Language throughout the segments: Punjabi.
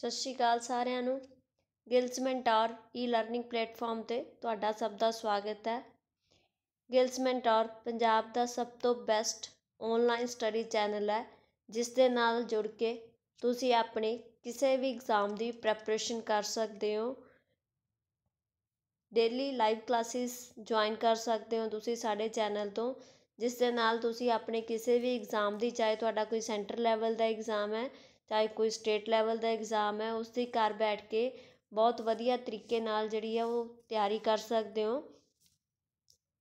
ਸਤਿ ਸ਼੍ਰੀ ਅਕਾਲ ਸਾਰਿਆਂ ਨੂੰ Gills mentor e learning platform ਤੇ ਤੁਹਾਡਾ ਸਭ ਦਾ ਸਵਾਗਤ ਹੈ ਗਿਲਸ ਮੈਂਟਰ ਪੰਜਾਬ ਦਾ ਸਭ ਤੋਂ ਬੈਸਟ ਆਨਲਾਈਨ ਸਟੱਡੀ ਚੈਨਲ ਹੈ ਜਿਸ ਦੇ ਨਾਲ ਜੁੜ ਕੇ ਤੁਸੀਂ ਆਪਣੇ ਕਿਸੇ ਵੀ ਐਗਜ਼ਾਮ ਦੀ ਪ੍ਰੈਪਰੇਸ਼ਨ ਕਰ ਸਕਦੇ ਹੋ ਡੇਲੀ ਲਾਈਵ ਕਲਾਸਿਸ ਜੁਆਇਨ ਕਰ ਸਕਦੇ ਹੋ ਤੁਸੀਂ ਸਾਡੇ ਚੈਨਲ ਤੋਂ ਜਿਸ ਦੇ ਨਾਲ ਤੁਸੀਂ ਆਪਣੇ ਕਿਸੇ ਵੀ ਐਗਜ਼ਾਮ ਦੀ ਚਾਹੇ ਤੁਹਾਡਾ ਕੋਈ ਸੈਂਟਰ ਲੈਵਲ ਦਾ ਐਗਜ਼ਾਮ ਹੈ ਚਾਹੇ ਕੋਈ ਸਟੇਟ ਲੈਵਲ ਦਾ ਇਗਜ਼ਾਮ ਹੈ ਉਸ ਦੀ ਘਰ ਬੈਠ ਕੇ ਬਹੁਤ ਵਧੀਆ ਤਰੀਕੇ ਨਾਲ ਜਿਹੜੀ ਆ ਉਹ ਤਿਆਰੀ ਕਰ ਸਕਦੇ ਹੋ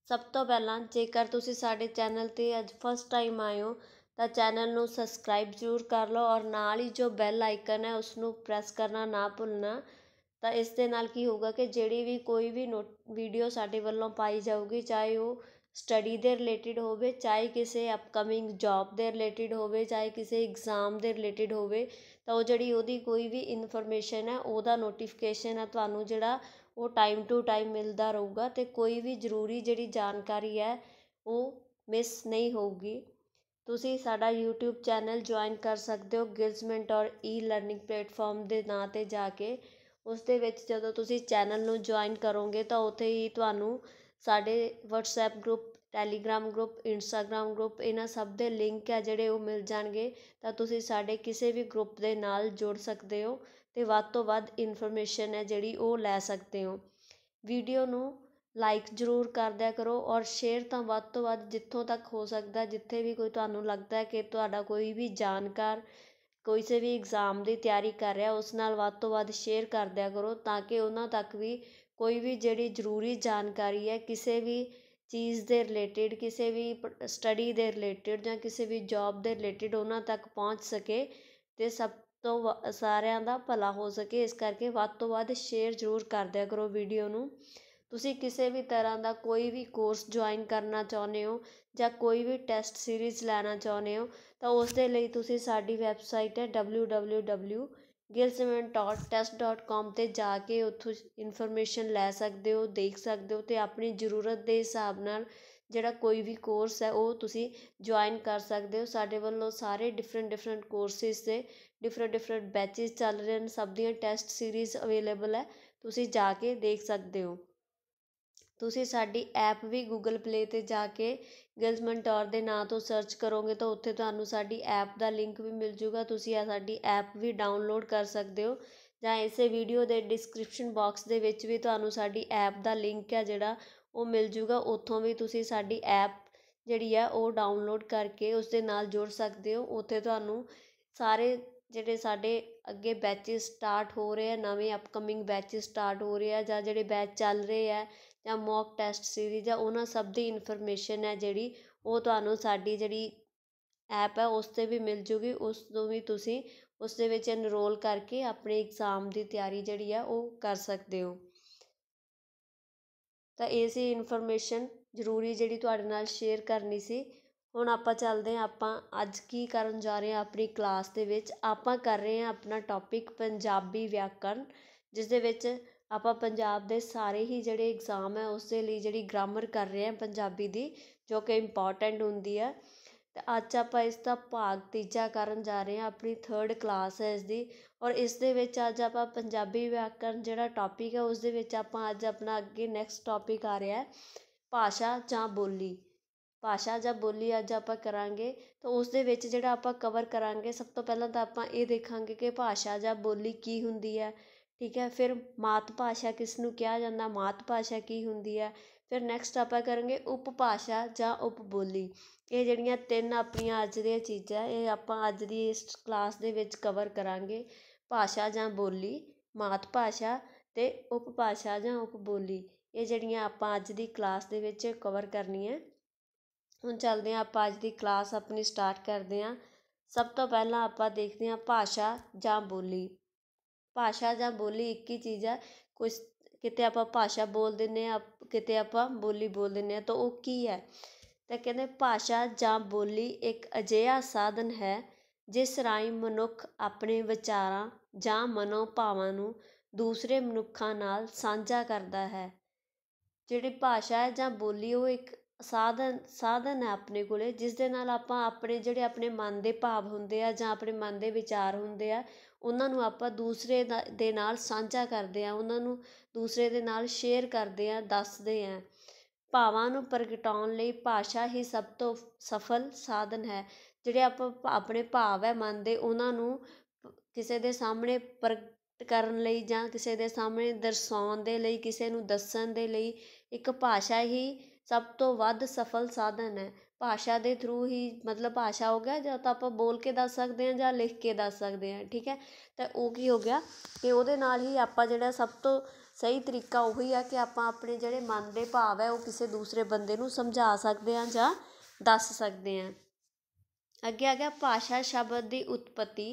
ਸਭ ਤੋਂ ਪਹਿਲਾਂ ਜੇਕਰ ਤੁਸੀਂ ਸਾਡੇ ਚੈਨਲ 'ਤੇ ਅੱਜ ਫਸਟ ਟਾਈਮ ਆਏ ਹੋ ਤਾਂ ਚੈਨਲ ਨੂੰ ਸਬਸਕ੍ਰਾਈਬ ਜ਼ਰੂਰ ਕਰ ਲਓ ਔਰ ਨਾਲ ਹੀ ਜੋ ਬੈਲ ਆਈਕਨ ਹੈ ਉਸ ਨੂੰ ਪ੍ਰੈਸ ਕਰਨਾ ਨਾ ਭੁੱਲਣਾ ਤਾਂ ਇਸ ਦੇ ਨਾਲ ਕੀ ਹੋਊਗਾ ਕਿ ਜਿਹੜੀ ਵੀ ਕੋਈ ਵੀ ਨੋ ਵੀਡੀਓ ਸਾਡੇ ਵੱਲੋਂ ਪਾਈ ਜਾਊਗੀ ਚਾਹੇ ਉਹ ਸਟੱਡੀ ਦੇ ਰਿਲੇਟਿਡ ਹੋਵੇ ਚਾਹੇ ਕਿਸੇ ਅਪਕਮਿੰਗ ਜੌਬ ਦੇ ਰਿਲੇਟਿਡ ਹੋਵੇ ਚਾਹੇ ਕਿਸੇ ਐਗਜ਼ਾਮ ਦੇ ਰਿਲੇਟਿਡ ਹੋਵੇ ਤਾਂ ਉਹ ਜਿਹੜੀ ਉਹਦੀ ਕੋਈ ਵੀ ਇਨਫੋਰਮੇਸ਼ਨ ਹੈ ਉਹਦਾ ਨੋਟੀਫਿਕੇਸ਼ਨ ਹੈ ਤੁਹਾਨੂੰ ਜਿਹੜਾ ਉਹ ਟਾਈਮ ਟੂ ਟਾਈਮ ਮਿਲਦਾ ਰਹੂਗਾ ਤੇ ਕੋਈ ਵੀ ਜ਼ਰੂਰੀ ਜਿਹੜੀ ਜਾਣਕਾਰੀ ਹੈ ਉਹ ਮਿਸ ਨਹੀਂ ਹੋਊਗੀ ਤੁਸੀਂ ਸਾਡਾ YouTube ਚੈਨਲ ਜੁਆਇਨ ਕਰ ਸਕਦੇ ਹੋ ਗਿਲਸਮੈਂਟ ਔਰ ਈ ਲਰਨਿੰਗ ਪਲੇਟਫਾਰਮ ਦੇ ਨਾਂ ਤੇ ਜਾ ਕੇ ਉਸ ਦੇ ਵਿੱਚ ਜਦੋਂ ਤੁਸੀਂ ਚੈਨਲ ਨੂੰ ਜੁਆਇਨ ਕਰੋਗੇ ਤਾਂ ਉੱਥੇ ਹੀ ਤੁਹਾਨੂੰ ਸਾਡੇ WhatsApp group Telegram group Instagram group ਇਹਨਾਂ ਸਭ ਦੇ ਲਿੰਕ ਆ ਜਿਹੜੇ ਉਹ ਮਿਲ ਜਾਣਗੇ ਤਾਂ ਤੁਸੀਂ ਸਾਡੇ ਕਿਸੇ ਵੀ ਗਰੁੱਪ ਦੇ ਨਾਲ ਜੁੜ ਸਕਦੇ ਹੋ ਤੇ ਵੱਧ ਤੋਂ ਵੱਧ ਇਨਫੋਰਮੇਸ਼ਨ ਹੈ ਜਿਹੜੀ ਉਹ ਲੈ ਸਕਦੇ ਹੋ ਵੀਡੀਓ ਨੂੰ ਲਾਈਕ ਜ਼ਰੂਰ ਕਰ ਦਿਆ ਕਰੋ ਔਰ ਸ਼ੇਅਰ ਤਾਂ ਵੱਧ ਤੋਂ ਵੱਧ ਜਿੱਥੋਂ ਤੱਕ ਹੋ ਸਕਦਾ ਜਿੱਥੇ ਵੀ ਕੋਈ ਤੁਹਾਨੂੰ ਲੱਗਦਾ ਹੈ ਕਿ ਤੁਹਾਡਾ ਕੋਈ ਵੀ ਜਾਣਕਾਰ ਕੋਈ ਸੇ ਵੀ ਐਗਜ਼ਾਮ ਦੀ ਤਿਆਰੀ ਕਰ ਰਿਹਾ ਉਸ ਨਾਲ ਵੱਧ ਤੋਂ ਵੱਧ ਸ਼ੇਅਰ ਕਰ ਦਿਆ ਕਰੋ ਤਾਂ ਕਿ ਉਹਨਾਂ ਤੱਕ ਵੀ ਕੋਈ ਵੀ ਜਿਹੜੀ ਜ਼ਰੂਰੀ ਜਾਣਕਾਰੀ ਹੈ ਕਿਸੇ ਵੀ ਚੀਜ਼ ਦੇ ਰਿਲੇਟਿਡ ਕਿਸੇ ਵੀ ਸਟੱਡੀ ਦੇ ਰਿਲੇਟਿਡ ਜਾਂ ਕਿਸੇ ਵੀ ਜੌਬ ਦੇ ਰਿਲੇਟਿਡ ਉਹਨਾਂ ਤੱਕ ਪਹੁੰਚ ਸਕੇ ਤੇ ਸਭ ਤੋਂ ਸਾਰਿਆਂ ਦਾ ਭਲਾ ਹੋ ਸਕੇ ਇਸ ਕਰਕੇ ਵੱਧ ਤੋਂ ਵੱਧ ਸ਼ੇਅਰ ਜ਼ਰੂਰ ਕਰ ਦਿਆ ਕਰੋ ਵੀਡੀਓ ਨੂੰ ਤੁਸੀਂ ਕਿਸੇ ਵੀ ਤਰ੍ਹਾਂ ਦਾ ਕੋਈ ਵੀ ਕੋਰਸ ਜੁਆਇਨ ਕਰਨਾ ਚਾਹੁੰਦੇ ਹੋ ਜਾਂ ਕੋਈ ਵੀ ਟੈਸਟ ਸੀਰੀਜ਼ ਲੈਣਾ ਚਾਹੁੰਦੇ ਹੋ ਤਾਂ ਉਸ ਦੇ ਲਈ ਤੁਸੀਂ ਸਾਡੀ ਵੈਬਸਾਈਟ ਹੈ www gilsimon.test.com ਤੇ ਜਾ ਕੇ ਉੱਥੋਂ ਇਨਫੋਰਮੇਸ਼ਨ ਲੈ ਸਕਦੇ ਹੋ ਦੇਖ ਸਕਦੇ ਹੋ ਤੇ ਆਪਣੀ ਜ਼ਰੂਰਤ ਦੇ ਹਿਸਾਬ ਨਾਲ ਜਿਹੜਾ ਕੋਈ ਵੀ ਕੋਰਸ ਹੈ ਉਹ ਤੁਸੀਂ ਜੁਆਇਨ ਕਰ ਸਕਦੇ ਹੋ ਸਾਡੇ ਵੱਲੋਂ ਸਾਰੇ ਡਿਫਰੈਂਟ ਡਿਫਰੈਂਟ ਕੋਰਸਿਸ ਦੇ ਡਿਫਰੈਂਟ ਡਿਫਰੈਂਟ ਬੈਚਸ ਚੱਲ ਰਹੇ ਨੇ ਸਭ ਦੀਆਂ ਟੈਸਟ ਸੀਰੀਜ਼ ਅਵੇਲੇਬਲ ਹੈ ਤੁਸੀਂ ਜਾ ਕੇ ਦੇਖ ਸਕਦੇ ਹੋ ਤੁਸੀਂ ਸਾਡੀ ਐਪ ਵੀ ਗੂਗਲ ਪਲੇ 'ਤੇ ਜਾ ਕੇ ਗਿਲਸ ਮਨਟੋਰ ਦੇ ਨਾਂ ਤੋਂ ਸਰਚ ਕਰੋਗੇ ਤਾਂ ਉੱਥੇ ਤੁਹਾਨੂੰ ਸਾਡੀ ਐਪ ਦਾ ਲਿੰਕ ਵੀ ਮਿਲ ਜੂਗਾ ਤੁਸੀਂ ਆ ਸਾਡੀ ਐਪ ਵੀ ਡਾਊਨਲੋਡ ਕਰ ਸਕਦੇ ਹੋ ਜਾਂ ਇਸੇ ਵੀਡੀਓ ਦੇ ਡਿਸਕ੍ਰਿਪਸ਼ਨ ਬਾਕਸ ਦੇ ਵਿੱਚ ਵੀ ਤੁਹਾਨੂੰ ਸਾਡੀ ਐਪ ਦਾ ਲਿੰਕ ਹੈ ਜਿਹੜਾ ਉਹ ਮਿਲ ਜੂਗਾ ਉੱਥੋਂ ਵੀ ਤੁਸੀਂ ਸਾਡੀ ਐਪ ਜਿਹੜੀ ਹੈ ਉਹ ਡਾਊਨਲੋਡ ਕਰਕੇ ਉਸ ਦੇ ਨਾਲ ਜੁੜ ਸਕਦੇ ਹੋ ਉੱਥੇ ਤੁਹਾਨੂੰ ਸਾਰੇ ਜਿਹੜੇ ਸਾਡੇ ਅੱਗੇ ਬੈਚਸ ਸਟਾਰਟ ਹੋ ਰਹੇ ਆ ਨਵੇਂ ਅਪਕਮਿੰਗ ਬੈਚਸ ਸਟਾਰਟ ਹੋ ਰਹੇ ਆ ਜਾਂ ਜਿਹੜੇ ਬੈਚ ਚੱਲ ਰਹੇ ਆ ਜਾਂ ਮੋਕ ਟੈਸਟ ਸੀਰੀਜ਼ ਆ ਉਹਨਾਂ ਸਭ ਦੀ ਇਨਫੋਰਮੇਸ਼ਨ ਹੈ ਜਿਹੜੀ ਉਹ ਤੁਹਾਨੂੰ ਸਾਡੀ ਜਿਹੜੀ ਐਪ ਹੈ ਉਸ 'ਤੇ ਵੀ ਮਿਲ ਜੂਗੀ ਉਸ ਤੋਂ ਵੀ ਤੁਸੀਂ ਉਸ ਦੇ ਵਿੱਚ ਇਨਰੋਲ ਕਰਕੇ ਆਪਣੇ ਐਗਜ਼ਾਮ ਦੀ ਤਿਆਰੀ ਜਿਹੜੀ ਆ ਉਹ ਕਰ ਸਕਦੇ ਹੋ ਤਾਂ ਇਹ ਸੀ ਇਨਫੋਰਮੇਸ਼ਨ ਜ਼ਰੂਰੀ ਜਿਹੜੀ ਤੁਹਾਡੇ ਨਾਲ ਸ਼ੇਅਰ ਕਰਨੀ ਸੀ ਹੁਣ ਆਪਾਂ ਚੱਲਦੇ ਹਾਂ ਆਪਾਂ ਅੱਜ ਕੀ ਕਰਨ ਜਾ ਰਹੇ ਹਾਂ ਆਪਣੀ ਕਲਾਸ ਦੇ ਵਿੱਚ ਆਪਾਂ ਕਰ ਰਹੇ ਹਾਂ ਆਪਣਾ ਟੌਪਿਕ ਪੰਜਾਬੀ ਵਿਆਕਰਨ ਜਿਸ ਦੇ ਵਿੱਚ ਆਪਾਂ ਪੰਜਾਬ ਦੇ ਸਾਰੇ ਹੀ ਜਿਹੜੇ ਐਗਜ਼ਾਮ ਹੈ ਉਸ ਦੇ ਲਈ ਜਿਹੜੀ ਗ੍ਰਾਮਰ ਕਰ ਰਹੇ ਹਾਂ ਪੰਜਾਬੀ ਦੀ ਜੋ ਕਿ ਇੰਪੋਰਟੈਂਟ ਹੁੰਦੀ ਹੈ ਤੇ ਅੱਜ ਆਪਾਂ ਇਸ ਦਾ ਭਾਗ ਤੀਜਾ ਕਰਨ ਜਾ ਰਹੇ ਹਾਂ ਆਪਣੀ 3rd ਕਲਾਸ ਹੈ ਇਸਦੀ ਔਰ ਇਸ ਦੇ ਵਿੱਚ ਅੱਜ ਆਪਾਂ ਪੰਜਾਬੀ ਵਿਆਕਰਨ ਜਿਹੜਾ ਟੌਪਿਕ ਹੈ ਉਸ ਦੇ ਵਿੱਚ ਆਪਾਂ ਅੱਜ ਆਪਣਾ ਅੱਗੇ ਨੈਕਸਟ ਟੌਪਿਕ ਆ ਰਿਹਾ ਹੈ ਭਾਸ਼ਾ ਜਾਂ ਬੋਲੀ ਭਾਸ਼ਾ ਜਾਂ ਬੋਲੀ ਅੱਜ ਆਪਾਂ ਕਰਾਂਗੇ ਤਾਂ ਉਸ ਦੇ ਵਿੱਚ ਜਿਹੜਾ ਆਪਾਂ ਕਵਰ ਕਰਾਂਗੇ ਸਭ ਤੋਂ ਪਹਿਲਾਂ ਤਾਂ ਆਪਾਂ ਇਹ ਦੇਖਾਂਗੇ ਕਿ ਭਾਸ਼ਾ ਜਾਂ ਬੋਲੀ ਕੀ ਹੁੰਦੀ ਹੈ ਠੀਕ ਹੈ ਫਿਰ ਮਾਤ ਭਾਸ਼ਾ ਕਿਸ ਨੂੰ ਕਿਹਾ ਜਾਂਦਾ ਮਾਤ ਭਾਸ਼ਾ ਕੀ ਹੁੰਦੀ ਹੈ ਫਿਰ ਨੈਕਸਟ ਆਪਾਂ ਕਰਾਂਗੇ ਉਪ ਭਾਸ਼ਾ ਜਾਂ ਉਪ ਬੋਲੀ ਇਹ ਜਿਹੜੀਆਂ ਤਿੰਨ ਆਪਣੀਆਂ ਅੱਜ ਦੀਆਂ ਚੀਜ਼ਾਂ ਇਹ ਆਪਾਂ ਅੱਜ ਦੀ ਇਸ ਕਲਾਸ ਦੇ ਵਿੱਚ ਕਵਰ ਕਰਾਂਗੇ ਭਾਸ਼ਾ ਜਾਂ ਬੋਲੀ ਮਾਤ ਭਾਸ਼ਾ ਤੇ ਉਪ ਭਾਸ਼ਾ ਜਾਂ ਉਪ ਬੋਲੀ ਇਹ ਜਿਹੜੀਆਂ ਆਪਾਂ ਅੱਜ ਦੀ ਕਲਾਸ ਦੇ ਵਿੱਚ ਕਵਰ ਕਰਨੀ ਹੈ ਹੁਣ ਚੱਲਦੇ ਹਾਂ ਆਪਾਂ ਅੱਜ ਦੀ ਕਲਾਸ ਆਪਣੀ ਸਟਾਰਟ ਕਰਦੇ ਹਾਂ ਸਭ ਤੋਂ ਪਹਿਲਾਂ ਆਪਾਂ ਦੇਖਦੇ ਹਾਂ ਭਾਸ਼ਾ ਜਾਂ ਬੋਲੀ ਭਾਸ਼ਾ ਜਾਂ ਬੋਲੀ ਇੱਕ ਹੀ ਚੀਜ਼ ਆ ਕੁਛ ਕਿਤੇ ਆਪਾਂ ਭਾਸ਼ਾ ਬੋਲ ਦਿੰਦੇ ਹਾਂ ਕਿਤੇ ਆਪਾਂ ਬੋਲੀ ਬੋਲ ਦਿੰਦੇ ਹਾਂ ਤਾਂ ਉਹ ਕੀ ਹੈ ਤਾਂ ਕਹਿੰਦੇ ਭਾਸ਼ਾ ਜਾਂ ਬੋਲੀ ਇੱਕ ਅਜਿਹਾ ਸਾਧਨ ਹੈ ਜਿਸ ਰਾਹੀਂ ਮਨੁੱਖ ਆਪਣੇ ਵਿਚਾਰਾਂ ਜਾਂ ਮਨੋ ਭਾਵਾਂ ਨੂੰ ਦੂਸਰੇ ਮਨੁੱਖਾਂ ਨਾਲ ਸਾਂਝਾ ਕਰਦਾ ਹੈ ਜਿਹੜੀ ਭਾਸ਼ਾ ਹੈ ਜਾਂ ਬੋਲੀ ਉਹ ਇੱਕ ਸਾਧਨ ਸਾਧਨ ਹੈ ਆਪਣੇ ਕੋਲੇ ਜਿਸ ਦੇ ਨਾਲ ਆਪਾਂ ਆਪਣੇ ਜਿਹੜੇ ਆਪਣੇ ਮਨ ਦੇ ਭਾਵ ਹੁੰਦੇ ਆ ਜਾਂ ਆਪਣੇ ਮਨ ਦੇ ਵਿਚਾਰ ਹੁੰਦੇ ਆ ਉਹਨਾਂ ਨੂੰ ਆਪਾਂ ਦੂਸਰੇ ਦੇ ਨਾਲ ਸਾਂਝਾ ਕਰਦੇ ਆ ਉਹਨਾਂ ਨੂੰ ਦੂਸਰੇ ਦੇ ਨਾਲ ਸ਼ੇਅਰ ਕਰਦੇ ਆ ਦੱਸਦੇ ਆ ਭਾਵਾਂ ਨੂੰ ਪ੍ਰਗਟਾਉਣ ਲਈ ਭਾਸ਼ਾ ਹੀ ਸਭ ਤੋਂ ਸਫਲ ਸਾਧਨ ਹੈ ਜਿਹੜੇ ਆਪਾਂ ਆਪਣੇ ਭਾਵ ਹੈ ਮਨ ਦੇ ਉਹਨਾਂ ਨੂੰ ਕਿਸੇ ਦੇ ਸਾਹਮਣੇ ਪ੍ਰਗਟ ਕਰਨ ਲਈ ਜਾਂ ਕਿਸੇ ਦੇ ਸਾਹਮਣੇ ਦਰਸਾਉਣ ਦੇ ਲਈ ਕਿਸੇ ਨੂੰ ਦੱਸਣ ਦੇ ਲਈ ਇੱਕ ਭਾਸ਼ਾ ਹੀ ਸਭ ਤੋਂ ਵੱਧ ਸਫਲ ਸਾਧਨ ਹੈ ਭਾਸ਼ਾ ਦੇ ਥਰੂ ਹੀ ਮਤਲਬ ਭਾਸ਼ਾ ਹੋ ਗਿਆ ਜਾਂ ਤਾਂ ਆਪਾਂ ਬੋਲ ਕੇ ਦੱਸ ਸਕਦੇ ਹਾਂ ਜਾਂ ਲਿਖ ਕੇ ਦੱਸ ਸਕਦੇ ਹਾਂ ਠੀਕ ਹੈ ਤਾਂ ਉਹ ਕੀ ਹੋ ਗਿਆ ਕਿ ਉਹਦੇ ਨਾਲ ਹੀ ਆਪਾਂ ਜਿਹੜਾ ਸਭ ਤੋਂ ਸਹੀ ਤਰੀਕਾ ਉਹੀ ਆ ਕਿ ਆਪਾਂ ਆਪਣੇ ਜਿਹੜੇ ਮਨ ਦੇ ਭਾਵ ਹੈ ਉਹ ਕਿਸੇ ਦੂਸਰੇ ਬੰਦੇ ਨੂੰ ਸਮਝਾ ਸਕਦੇ ਹਾਂ ਜਾਂ ਦੱਸ ਸਕਦੇ ਹਾਂ ਅੱਗੇ ਆ ਗਿਆ ਭਾਸ਼ਾ ਸ਼ਬਦ ਦੀ ਉਤਪਤੀ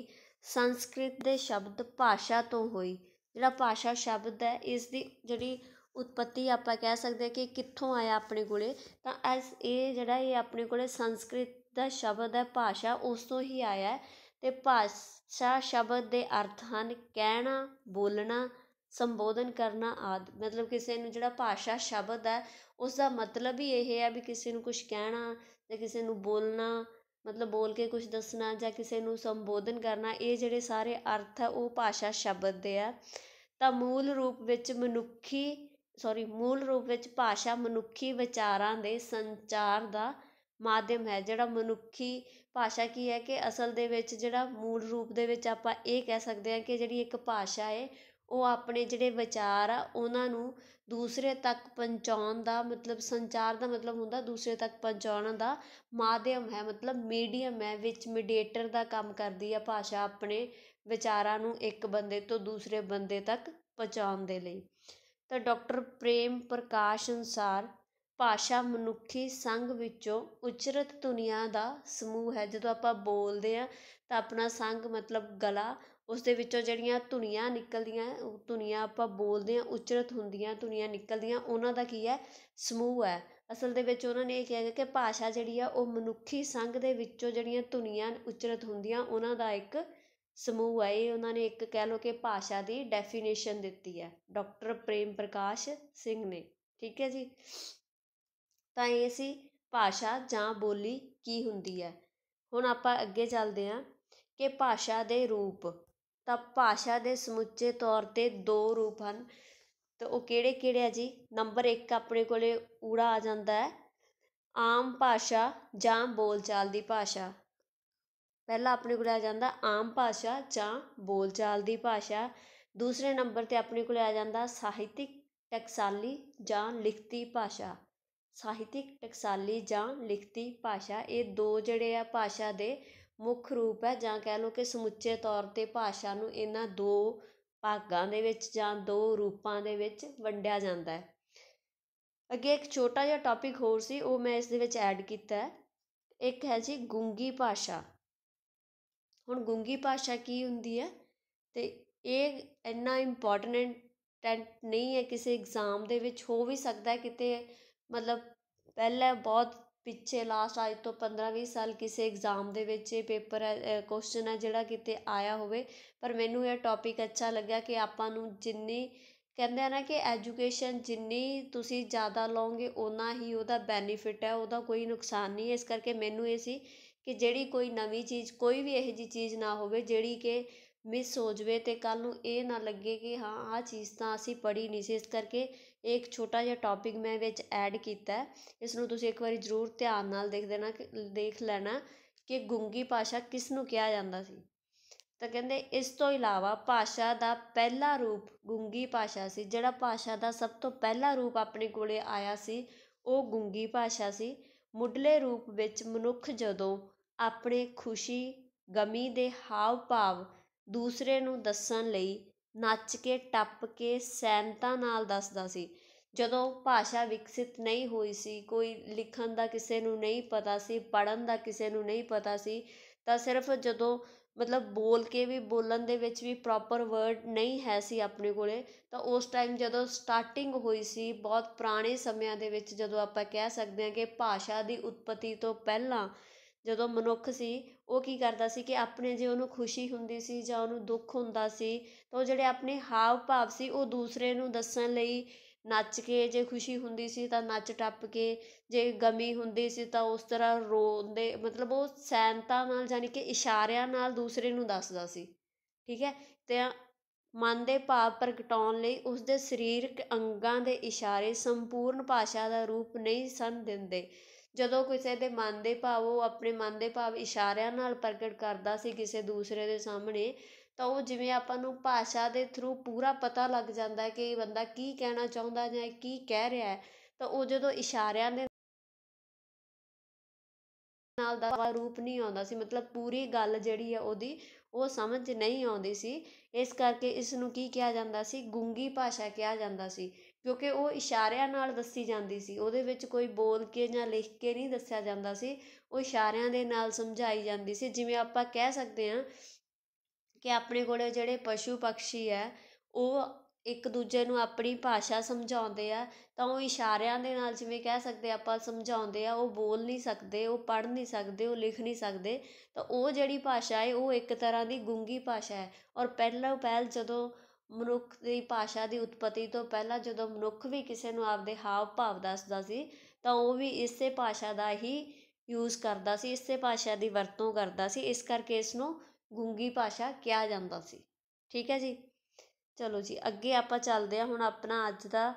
ਸੰਸਕ੍ਰਿਤ ਦੇ ਸ਼ਬਦ ਭਾਸ਼ਾ ਤੋਂ ਹੋਈ ਜਿਹੜਾ ਭਾਸ਼ਾ ਸ਼ਬਦ ਹੈ ਇਸ ਦੀ ਜਿਹੜੀ ਉਤਪਤੀ ਆਪਾਂ ਕਹਿ ਸਕਦੇ ਕਿ ਕਿੱਥੋਂ ਆਇਆ ਆਪਣੇ ਕੋਲੇ ਤਾਂ ਐਸ ਇਹ ਜਿਹੜਾ ਇਹ ਆਪਣੇ ਕੋਲੇ ਸੰਸਕ੍ਰਿਤ ਦਾ ਸ਼ਬਦ ਹੈ ਭਾਸ਼ਾ ਉਸ ਤੋਂ ਹੀ ਆਇਆ ਤੇ ਭਾਸ਼ਾ ਸ਼ਬਦ ਦੇ ਅਰਥ ਹਨ ਕਹਿਣਾ ਬੋਲਣਾ ਸੰਬੋਧਨ ਕਰਨਾ ਆਦ ਮਤਲਬ ਕਿਸੇ ਨੂੰ ਜਿਹੜਾ ਭਾਸ਼ਾ ਸ਼ਬਦ ਹੈ ਉਸ ਦਾ ਮਤਲਬ ਹੀ ਇਹ ਹੈ ਵੀ ਕਿਸੇ ਨੂੰ ਕੁਝ ਕਹਿਣਾ ਜਾਂ ਕਿਸੇ ਨੂੰ ਬੋਲਣਾ ਮਤਲਬ ਬੋਲ ਕੇ ਕੁਝ ਦੱਸਣਾ ਜਾਂ ਕਿਸੇ ਨੂੰ ਸੰਬੋਧਨ ਕਰਨਾ ਇਹ ਜਿਹੜੇ ਸਾਰੇ ਅਰਥ ਹੈ ਉਹ ਭਾਸ਼ਾ ਸ਼ਬਦ ਦੇ ਆ ਤਾਂ ਮੂਲ ਰੂਪ ਵਿੱਚ ਮਨੁੱਖੀ ਸੋਰੀ ਮੂਲ ਰੂਪ ਵਿੱਚ ਭਾਸ਼ਾ ਮਨੁੱਖੀ ਵਿਚਾਰਾਂ ਦੇ ਸੰਚਾਰ ਦਾ ਮਾਧਿਅਮ ਹੈ ਜਿਹੜਾ ਮਨੁੱਖੀ ਭਾਸ਼ਾ ਕੀ ਹੈ ਕਿ ਅਸਲ ਦੇ ਵਿੱਚ ਜਿਹੜਾ ਮੂਲ ਰੂਪ ਦੇ ਵਿੱਚ ਆਪਾਂ ਇਹ ਕਹਿ ਸਕਦੇ ਹਾਂ ਕਿ ਜਿਹੜੀ ਇੱਕ ਭਾਸ਼ਾ ਹੈ ਉਹ ਆਪਣੇ ਜਿਹੜੇ ਵਿਚਾਰ ਆ ਉਹਨਾਂ ਨੂੰ ਦੂਸਰੇ ਤੱਕ ਪਹੁੰਚਾਉਣ ਦਾ ਮਤਲਬ ਸੰਚਾਰ ਦਾ ਮਤਲਬ ਹੁੰਦਾ ਦੂਸਰੇ ਤੱਕ ਪਹੁੰਚਾਉਣ ਦਾ ਮਾਧਿਅਮ ਹੈ ਮਤਲਬ ਮੀਡੀਅਮ ਹੈ ਵਿੱਚ ਮੀਡੀਏਟਰ ਦਾ ਕੰਮ ਕਰਦੀ ਆ ਭਾਸ਼ਾ ਆਪਣੇ ਵਿਚਾਰਾਂ ਨੂੰ ਇੱਕ ਬੰਦੇ ਤੋਂ ਦੂਸਰੇ ਬੰਦੇ ਤੱਕ ਪਹੁੰਚਾਉਣ ਦੇ ਲਈ ਤਾਂ ਡਾਕਟਰ ਪ੍ਰੇਮ ਪ੍ਰਕਾਸ਼ ਅਨੁਸਾਰ ਭਾਸ਼ਾ ਮਨੁੱਖੀ ਸੰਗ ਵਿੱਚੋਂ ਉਚਰਤ ਧੁਨੀਆਂ ਦਾ ਸਮੂਹ ਹੈ ਜਦੋਂ ਆਪਾਂ ਬੋਲਦੇ ਹਾਂ ਤਾਂ ਆਪਣਾ ਸੰਗ ਮਤਲਬ ਗਲਾ ਉਸ ਦੇ ਵਿੱਚੋਂ ਜਿਹੜੀਆਂ ਧੁਨੀਆਂ ਨਿਕਲਦੀਆਂ ਉਹ ਧੁਨੀਆਂ ਆਪਾਂ ਬੋਲਦੇ ਹਾਂ ਉਚਰਤ ਹੁੰਦੀਆਂ ਧੁਨੀਆਂ ਨਿਕਲਦੀਆਂ ਉਹਨਾਂ ਦਾ ਕੀ ਹੈ ਸਮੂਹ ਹੈ ਅਸਲ ਦੇ ਵਿੱਚ ਉਹਨਾਂ ਨੇ ਇਹ ਕਿਹਾ ਕਿ ਭਾਸ਼ਾ ਜਿਹੜੀ ਆ ਉਹ ਮਨੁੱਖੀ ਸੰਗ ਦੇ ਵਿੱਚੋਂ ਜਿਹੜੀਆਂ ਧੁਨੀਆਂ ਉਚਰਤ ਹੁੰਦੀਆਂ ਉਹਨਾਂ ਦਾ ਇੱਕ ਸਮੂਹ ਆਏ ਉਹਨਾਂ ਨੇ ਇੱਕ ਕਹਿ ਲਓ ਕਿ ਭਾਸ਼ਾ ਦੀ ਡੈਫੀਨੇਸ਼ਨ ਦਿੱਤੀ ਹੈ ਡਾਕਟਰ ਪ੍ਰੇਮ ਪ੍ਰਕਾਸ਼ ਸਿੰਘ ਨੇ ਠੀਕ ਹੈ ਜੀ ਤਾਂ ਇਹ ਸੀ ਭਾਸ਼ਾ ਜਾਂ ਬੋਲੀ ਕੀ ਹੁੰਦੀ ਹੈ ਹੁਣ ਆਪਾਂ ਅੱਗੇ ਚੱਲਦੇ ਹਾਂ ਕਿ ਭਾਸ਼ਾ ਦੇ ਰੂਪ ਤਾਂ ਭਾਸ਼ਾ ਦੇ ਸਮੁੱਚੇ ਤੌਰ ਤੇ ਦੋ ਰੂਪ ਹਨ ਤਾਂ ਉਹ ਕਿਹੜੇ ਕਿਹੜੇ ਆ ਜੀ ਨੰਬਰ 1 ਆਪਣੇ ਕੋਲੇ ਊੜਾ ਆ ਜਾਂਦਾ ਹੈ ਆਮ ਭਾਸ਼ਾ ਜਾਂ ਬੋਲਚਾਲ ਦੀ ਭਾਸ਼ਾ ਪਹਿਲਾ ਆਪਣੇ ਕੋਲ ਆ ਜਾਂਦਾ ਆਮ ਭਾਸ਼ਾ ਜਾਂ ਬੋਲਚਾਲ ਦੀ ਭਾਸ਼ਾ ਦੂਸਰੇ ਨੰਬਰ 'ਤੇ ਆਪਣੇ ਕੋਲ ਆ ਜਾਂਦਾ ਸਾਹਿਤਿਕ ਟਕਸਾਲੀ ਜਾਂ ਲਿਖਤੀ ਭਾਸ਼ਾ ਸਾਹਿਤਿਕ ਟਕਸਾਲੀ ਜਾਂ ਲਿਖਤੀ ਭਾਸ਼ਾ ਇਹ ਦੋ ਜਿਹੜੇ ਆ ਭਾਸ਼ਾ ਦੇ ਮੁੱਖ ਰੂਪ ਹੈ ਜਾਂ ਕਹਿ ਲਓ ਕਿ ਸਮੁੱਚੇ ਤੌਰ 'ਤੇ ਭਾਸ਼ਾ ਨੂੰ ਇਹਨਾਂ ਦੋ ਭਾਗਾਂ ਦੇ ਵਿੱਚ ਜਾਂ ਦੋ ਰੂਪਾਂ ਦੇ ਵਿੱਚ ਵੰਡਿਆ ਜਾਂਦਾ ਹੈ ਅੱਗੇ ਇੱਕ ਛੋਟਾ ਜਿਹਾ ਟਾਪਿਕ ਹੋਰ ਸੀ ਉਹ ਮੈਂ ਇਸ ਦੇ ਵਿੱਚ ਐਡ ਕੀਤਾ ਹੈ ਇੱਕ ਹੈ ਜੀ ਗੁੰਗੀ ਭਾਸ਼ਾ ਹੁਣ ਗੂੰਗੀ ਭਾਸ਼ਾ ਕੀ ਹੁੰਦੀ ਹੈ ਅਤੇ ਇਹ ਇੰਨਾ ਇੰਪੋਰਟੈਂਟ ਟੈਂਟ ਨਹੀਂ ਹੈ ਕਿਸੇ ਐਗਜ਼ਾਮ ਦੇ ਵਿੱਚ ਹੋ ਵੀ ਸਕਦਾ ਕਿਤੇ ਮਤਲਬ ਪਹਿਲਾਂ ਬਹੁਤ ਪਿੱਛੇ ਲਾਸਟ ਅੱਜ ਤੋਂ 15-20 ਸਾਲ ਕਿਸੇ ਐਗਜ਼ਾਮ ਦੇ ਵਿੱਚ ਇਹ ਪੇਪਰ ਕੁਐਸਚਨ ਹੈ ਜਿਹੜਾ ਕਿਤੇ ਆਇਆ ਹੋਵੇ ਪਰ ਮੈਨੂੰ ਇਹ ਟੌਪਿਕ ਅੱਛਾ ਲੱਗਿਆ ਕਿ ਆਪਾਂ ਨੂੰ ਜਿੰਨੀ ਕਹਿੰਦੇ ਆ ਨਾ ਕਿ ਐਜੂਕੇਸ਼ਨ ਜਿੰਨੀ ਤੁਸੀਂ ਜ਼ਿਆਦਾ ਲਓਗੇ ਉਨਾ ਹੀ ਉਹਦਾ ਬੈਨੀਫਿਟ ਹੈ ਉਹਦਾ ਕੋਈ ਨੁਕਸਾਨ ਨਹੀਂ ਇਸ ਕਰਕੇ ਮੈਨੂੰ ਇਹ ਸੀ ਕਿ ਜਿਹੜੀ ਕੋਈ ਨਵੀਂ ਚੀਜ਼ ਕੋਈ ਵੀ ਇਹੋ ਜਿਹੀ ਚੀਜ਼ ਨਾ ਹੋਵੇ ਜਿਹੜੀ ਕਿ ਮਿਸ ਹੋ ਜਾਵੇ ਤੇ ਕੱਲ ਨੂੰ ਇਹ ਨਾ ਲੱਗੇ ਕਿ ਹਾਂ ਆਹ ਚੀਜ਼ ਤਾਂ ਅਸੀਂ ਪੜ੍ਹੀ ਨਹੀਂ ਸੀ ਇਸ ਕਰਕੇ ਇੱਕ ਛੋਟਾ ਜਿਹਾ ਟੌਪਿਕ ਮੈਂ ਵਿੱਚ ਐਡ ਕੀਤਾ ਇਸ ਨੂੰ ਤੁਸੀਂ ਇੱਕ ਵਾਰੀ ਜ਼ਰੂਰ ਧਿਆਨ ਨਾਲ ਦੇਖ ਦੇਣਾ ਦੇਖ ਲੈਣਾ ਕਿ ਗੁੰਗੀ ਭਾਸ਼ਾ ਕਿਸ ਨੂੰ ਕਿਹਾ ਜਾਂਦਾ ਸੀ ਤਾਂ ਕਹਿੰਦੇ ਇਸ ਤੋਂ ਇਲਾਵਾ ਭਾਸ਼ਾ ਦਾ ਪਹਿਲਾ ਰੂਪ ਗੁੰਗੀ ਭਾਸ਼ਾ ਸੀ ਜਿਹੜਾ ਭਾਸ਼ਾ ਦਾ ਸਭ ਤੋਂ ਪਹਿਲਾ ਰੂਪ ਆਪਣੇ ਕੋਲੇ ਆਇਆ ਸੀ ਉਹ ਗੁੰਗੀ ਭਾਸ਼ਾ ਸੀ ਮੁੱਢਲੇ ਰੂਪ ਵਿੱਚ ਮਨੁੱਖ ਜਦੋਂ ਆਪਣੇ ਖੁਸ਼ੀ ਗਮੀ ਦੇ ਹਾਵ ਭਾਵ ਦੂਸਰੇ ਨੂੰ ਦੱਸਣ ਲਈ ਨੱਚ ਕੇ ਟੱਪ ਕੇ ਸਹਿਮਤਾ ਨਾਲ ਦੱਸਦਾ ਸੀ ਜਦੋਂ ਭਾਸ਼ਾ ਵਿਕਸਿਤ ਨਹੀਂ ਹੋਈ ਸੀ ਕੋਈ ਲਿਖਣ ਦਾ ਕਿਸੇ ਨੂੰ ਨਹੀਂ ਪਤਾ ਸੀ ਪੜ੍ਹਨ ਦਾ ਕਿਸੇ ਨੂੰ ਨਹੀਂ ਪਤਾ ਸੀ ਤਾਂ ਸਿਰਫ ਜਦੋਂ ਮਤਲਬ ਬੋਲ ਕੇ ਵੀ ਬੋਲਣ ਦੇ ਵਿੱਚ ਵੀ ਪ੍ਰੋਪਰ ਵਰਡ ਨਹੀਂ ਹੈ ਸੀ ਆਪਣੇ ਕੋਲੇ ਤਾਂ ਉਸ ਟਾਈਮ ਜਦੋਂ ਸਟਾਰਟਿੰਗ ਹੋਈ ਸੀ ਬਹੁਤ ਪੁਰਾਣੇ ਸਮਿਆਂ ਦੇ ਵਿੱਚ ਜਦੋਂ ਆਪਾਂ ਕਹਿ ਸਕਦੇ ਹਾਂ ਕਿ ਭਾਸ਼ਾ ਦੀ ਉਤਪਤੀ ਤੋਂ ਪਹਿਲਾਂ ਜਦੋਂ ਮਨੁੱਖ ਸੀ ਉਹ ਕੀ ਕਰਦਾ ਸੀ ਕਿ ਆਪਣੇ ਜੇ ਉਹਨੂੰ ਖੁਸ਼ੀ ਹੁੰਦੀ ਸੀ ਜਾਂ ਉਹਨੂੰ ਦੁੱਖ ਹੁੰਦਾ ਸੀ ਤਾਂ ਉਹ ਜਿਹੜੇ ਆਪਣੇ ਹਾਵ ਭਾਵ ਸੀ ਉਹ ਦੂਸਰੇ ਨੂੰ ਦੱਸਣ ਲਈ ਨੱਚ ਕੇ ਜੇ ਖੁਸ਼ੀ ਹੁੰਦੀ ਸੀ ਤਾਂ ਨੱਚ ਟੱਪ ਕੇ ਜੇ ਗਮੀ ਹੁੰਦੀ ਸੀ ਤਾਂ ਉਸ ਤਰ੍ਹਾਂ ਰੋਂਦੇ ਮਤਲਬ ਉਹ ਸੈਂਤਾ ਨਾਲ ਯਾਨੀ ਕਿ ਇਸ਼ਾਰਿਆਂ ਨਾਲ ਦੂਸਰੇ ਨੂੰ ਦੱਸਦਾ ਸੀ ਠੀਕ ਹੈ ਤੇ ਮਨ ਦੇ ਭਾਵ ਪ੍ਰਗਟਾਉਣ ਲਈ ਉਸ ਦੇ ਸਰੀਰਕ ਅੰਗਾਂ ਦੇ ਇਸ਼ਾਰੇ ਸੰਪੂਰਨ ਭਾਸ਼ਾ ਦਾ ਰੂਪ ਨਹੀਂ ਸਨ ਦਿੰਦੇ ਜਦੋਂ ਕਿਸੇ ਦੇ ਮਨ ਦੇ ਭਾਵ ਉਹ ਆਪਣੇ ਮਨ ਦੇ ਭਾਵ ਇਸ਼ਾਰਿਆਂ ਨਾਲ ਪ੍ਰਗਟ ਕਰਦਾ ਸੀ ਕਿਸੇ ਦੂਸਰੇ ਦੇ ਸਾਹਮਣੇ ਤਾਂ ਉਹ ਜਿਵੇਂ ਆਪਾਂ ਨੂੰ ਭਾਸ਼ਾ ਦੇ ਥਰੂ ਪੂਰਾ ਪਤਾ ਲੱਗ ਜਾਂਦਾ ਕਿ ਇਹ ਬੰਦਾ ਕੀ ਕਹਿਣਾ ਚਾਹੁੰਦਾ ਜਾਂ ਕੀ ਕਹਿ ਰਿਹਾ ਹੈ ਤਾਂ ਉਹ ਜਦੋਂ ਇਸ਼ਾਰਿਆਂ ਦੇ ਨਾਲ ਦਾ ਰੂਪ ਨਹੀਂ ਆਉਂਦਾ ਸੀ ਮਤਲਬ ਪੂਰੀ ਗੱਲ ਜਿਹੜੀ ਹੈ ਉਹਦੀ ਉਹ ਸਮਝ ਨਹੀਂ ਆਉਂਦੀ ਸੀ ਇਸ ਕਰਕੇ ਇਸ ਨੂੰ ਕੀ ਕਿਹਾ ਜਾਂਦਾ ਸੀ ਗੁੰਗੀ ਭਾਸ਼ਾ ਕਿਹਾ ਜਾਂਦਾ ਸੀ ਕਿਉਂਕਿ ਉਹ ਇਸ਼ਾਰਿਆਂ ਨਾਲ ਦੱਸੀ ਜਾਂਦੀ ਸੀ ਉਹਦੇ ਵਿੱਚ ਕੋਈ ਬੋਲ ਕੇ ਜਾਂ ਲਿਖ ਕੇ ਨਹੀਂ ਦੱਸਿਆ ਜਾਂਦਾ ਸੀ ਉਹ ਇਸ਼ਾਰਿਆਂ ਦੇ ਨਾਲ ਸਮਝਾਈ ਜਾਂਦੀ ਸੀ ਜਿਵੇਂ ਆਪਾਂ ਕਹਿ ਸਕਦੇ ਹਾਂ ਕਿ ਆਪਣੇ ਕੋਲੇ ਜਿਹੜੇ ਪਸ਼ੂ ਪਕਸ਼ੀ ਹੈ ਉਹ ਇੱਕ ਦੂਜੇ ਨੂੰ ਆਪਣੀ ਭਾਸ਼ਾ ਸਮਝਾਉਂਦੇ ਆ ਤਾਂ ਉਹ ਇਸ਼ਾਰਿਆਂ ਦੇ ਨਾਲ ਜਿਵੇਂ ਕਹਿ ਸਕਦੇ ਆਪਾਂ ਸਮਝਾਉਂਦੇ ਆ ਉਹ ਬੋਲ ਨਹੀਂ ਸਕਦੇ ਉਹ ਪੜ੍ਹ ਨਹੀਂ ਸਕਦੇ ਉਹ ਲਿਖ ਨਹੀਂ ਸਕਦੇ ਤਾਂ ਉਹ ਜਿਹੜੀ ਭਾਸ਼ਾ ਹੈ ਉਹ ਇੱਕ ਤਰ੍ਹਾਂ ਦੀ ਗੁੰਗੀ ਭਾਸ਼ਾ ਹੈ ਔਰ ਪਹਿਲਾਂ ਪਹਿਲ ਜਦੋਂ ਮਨੁੱਖ ਦੀ ਭਾਸ਼ਾ ਦੀ ਉਤਪਤੀ ਤੋਂ ਪਹਿਲਾਂ ਜਦੋਂ ਮਨੁੱਖ ਵੀ ਕਿਸੇ ਨੂੰ ਆਪਦੇ ਹਾਵ ਭਾਵ ਦੱਸਦਾ ਸੀ ਤਾਂ ਉਹ ਵੀ ਇਸੇ ਭਾਸ਼ਾ ਦਾ ਹੀ ਯੂਜ਼ ਕਰਦਾ ਸੀ ਇਸੇ ਭਾਸ਼ਾ ਦੀ ਵਰਤੋਂ ਕਰਦਾ ਸੀ ਇਸ ਕਰਕੇ ਇਸ ਨੂੰ ਗੁੰਗੀ ਭਾਸ਼ਾ ਕਿਹਾ ਜਾਂਦਾ ਸੀ ਠੀਕ ਹੈ ਜੀ ਚਲੋ ਜੀ ਅੱਗੇ ਆਪਾਂ ਚੱਲਦੇ ਹਾਂ ਹੁਣ ਆਪਣਾ ਅੱਜ ਦਾ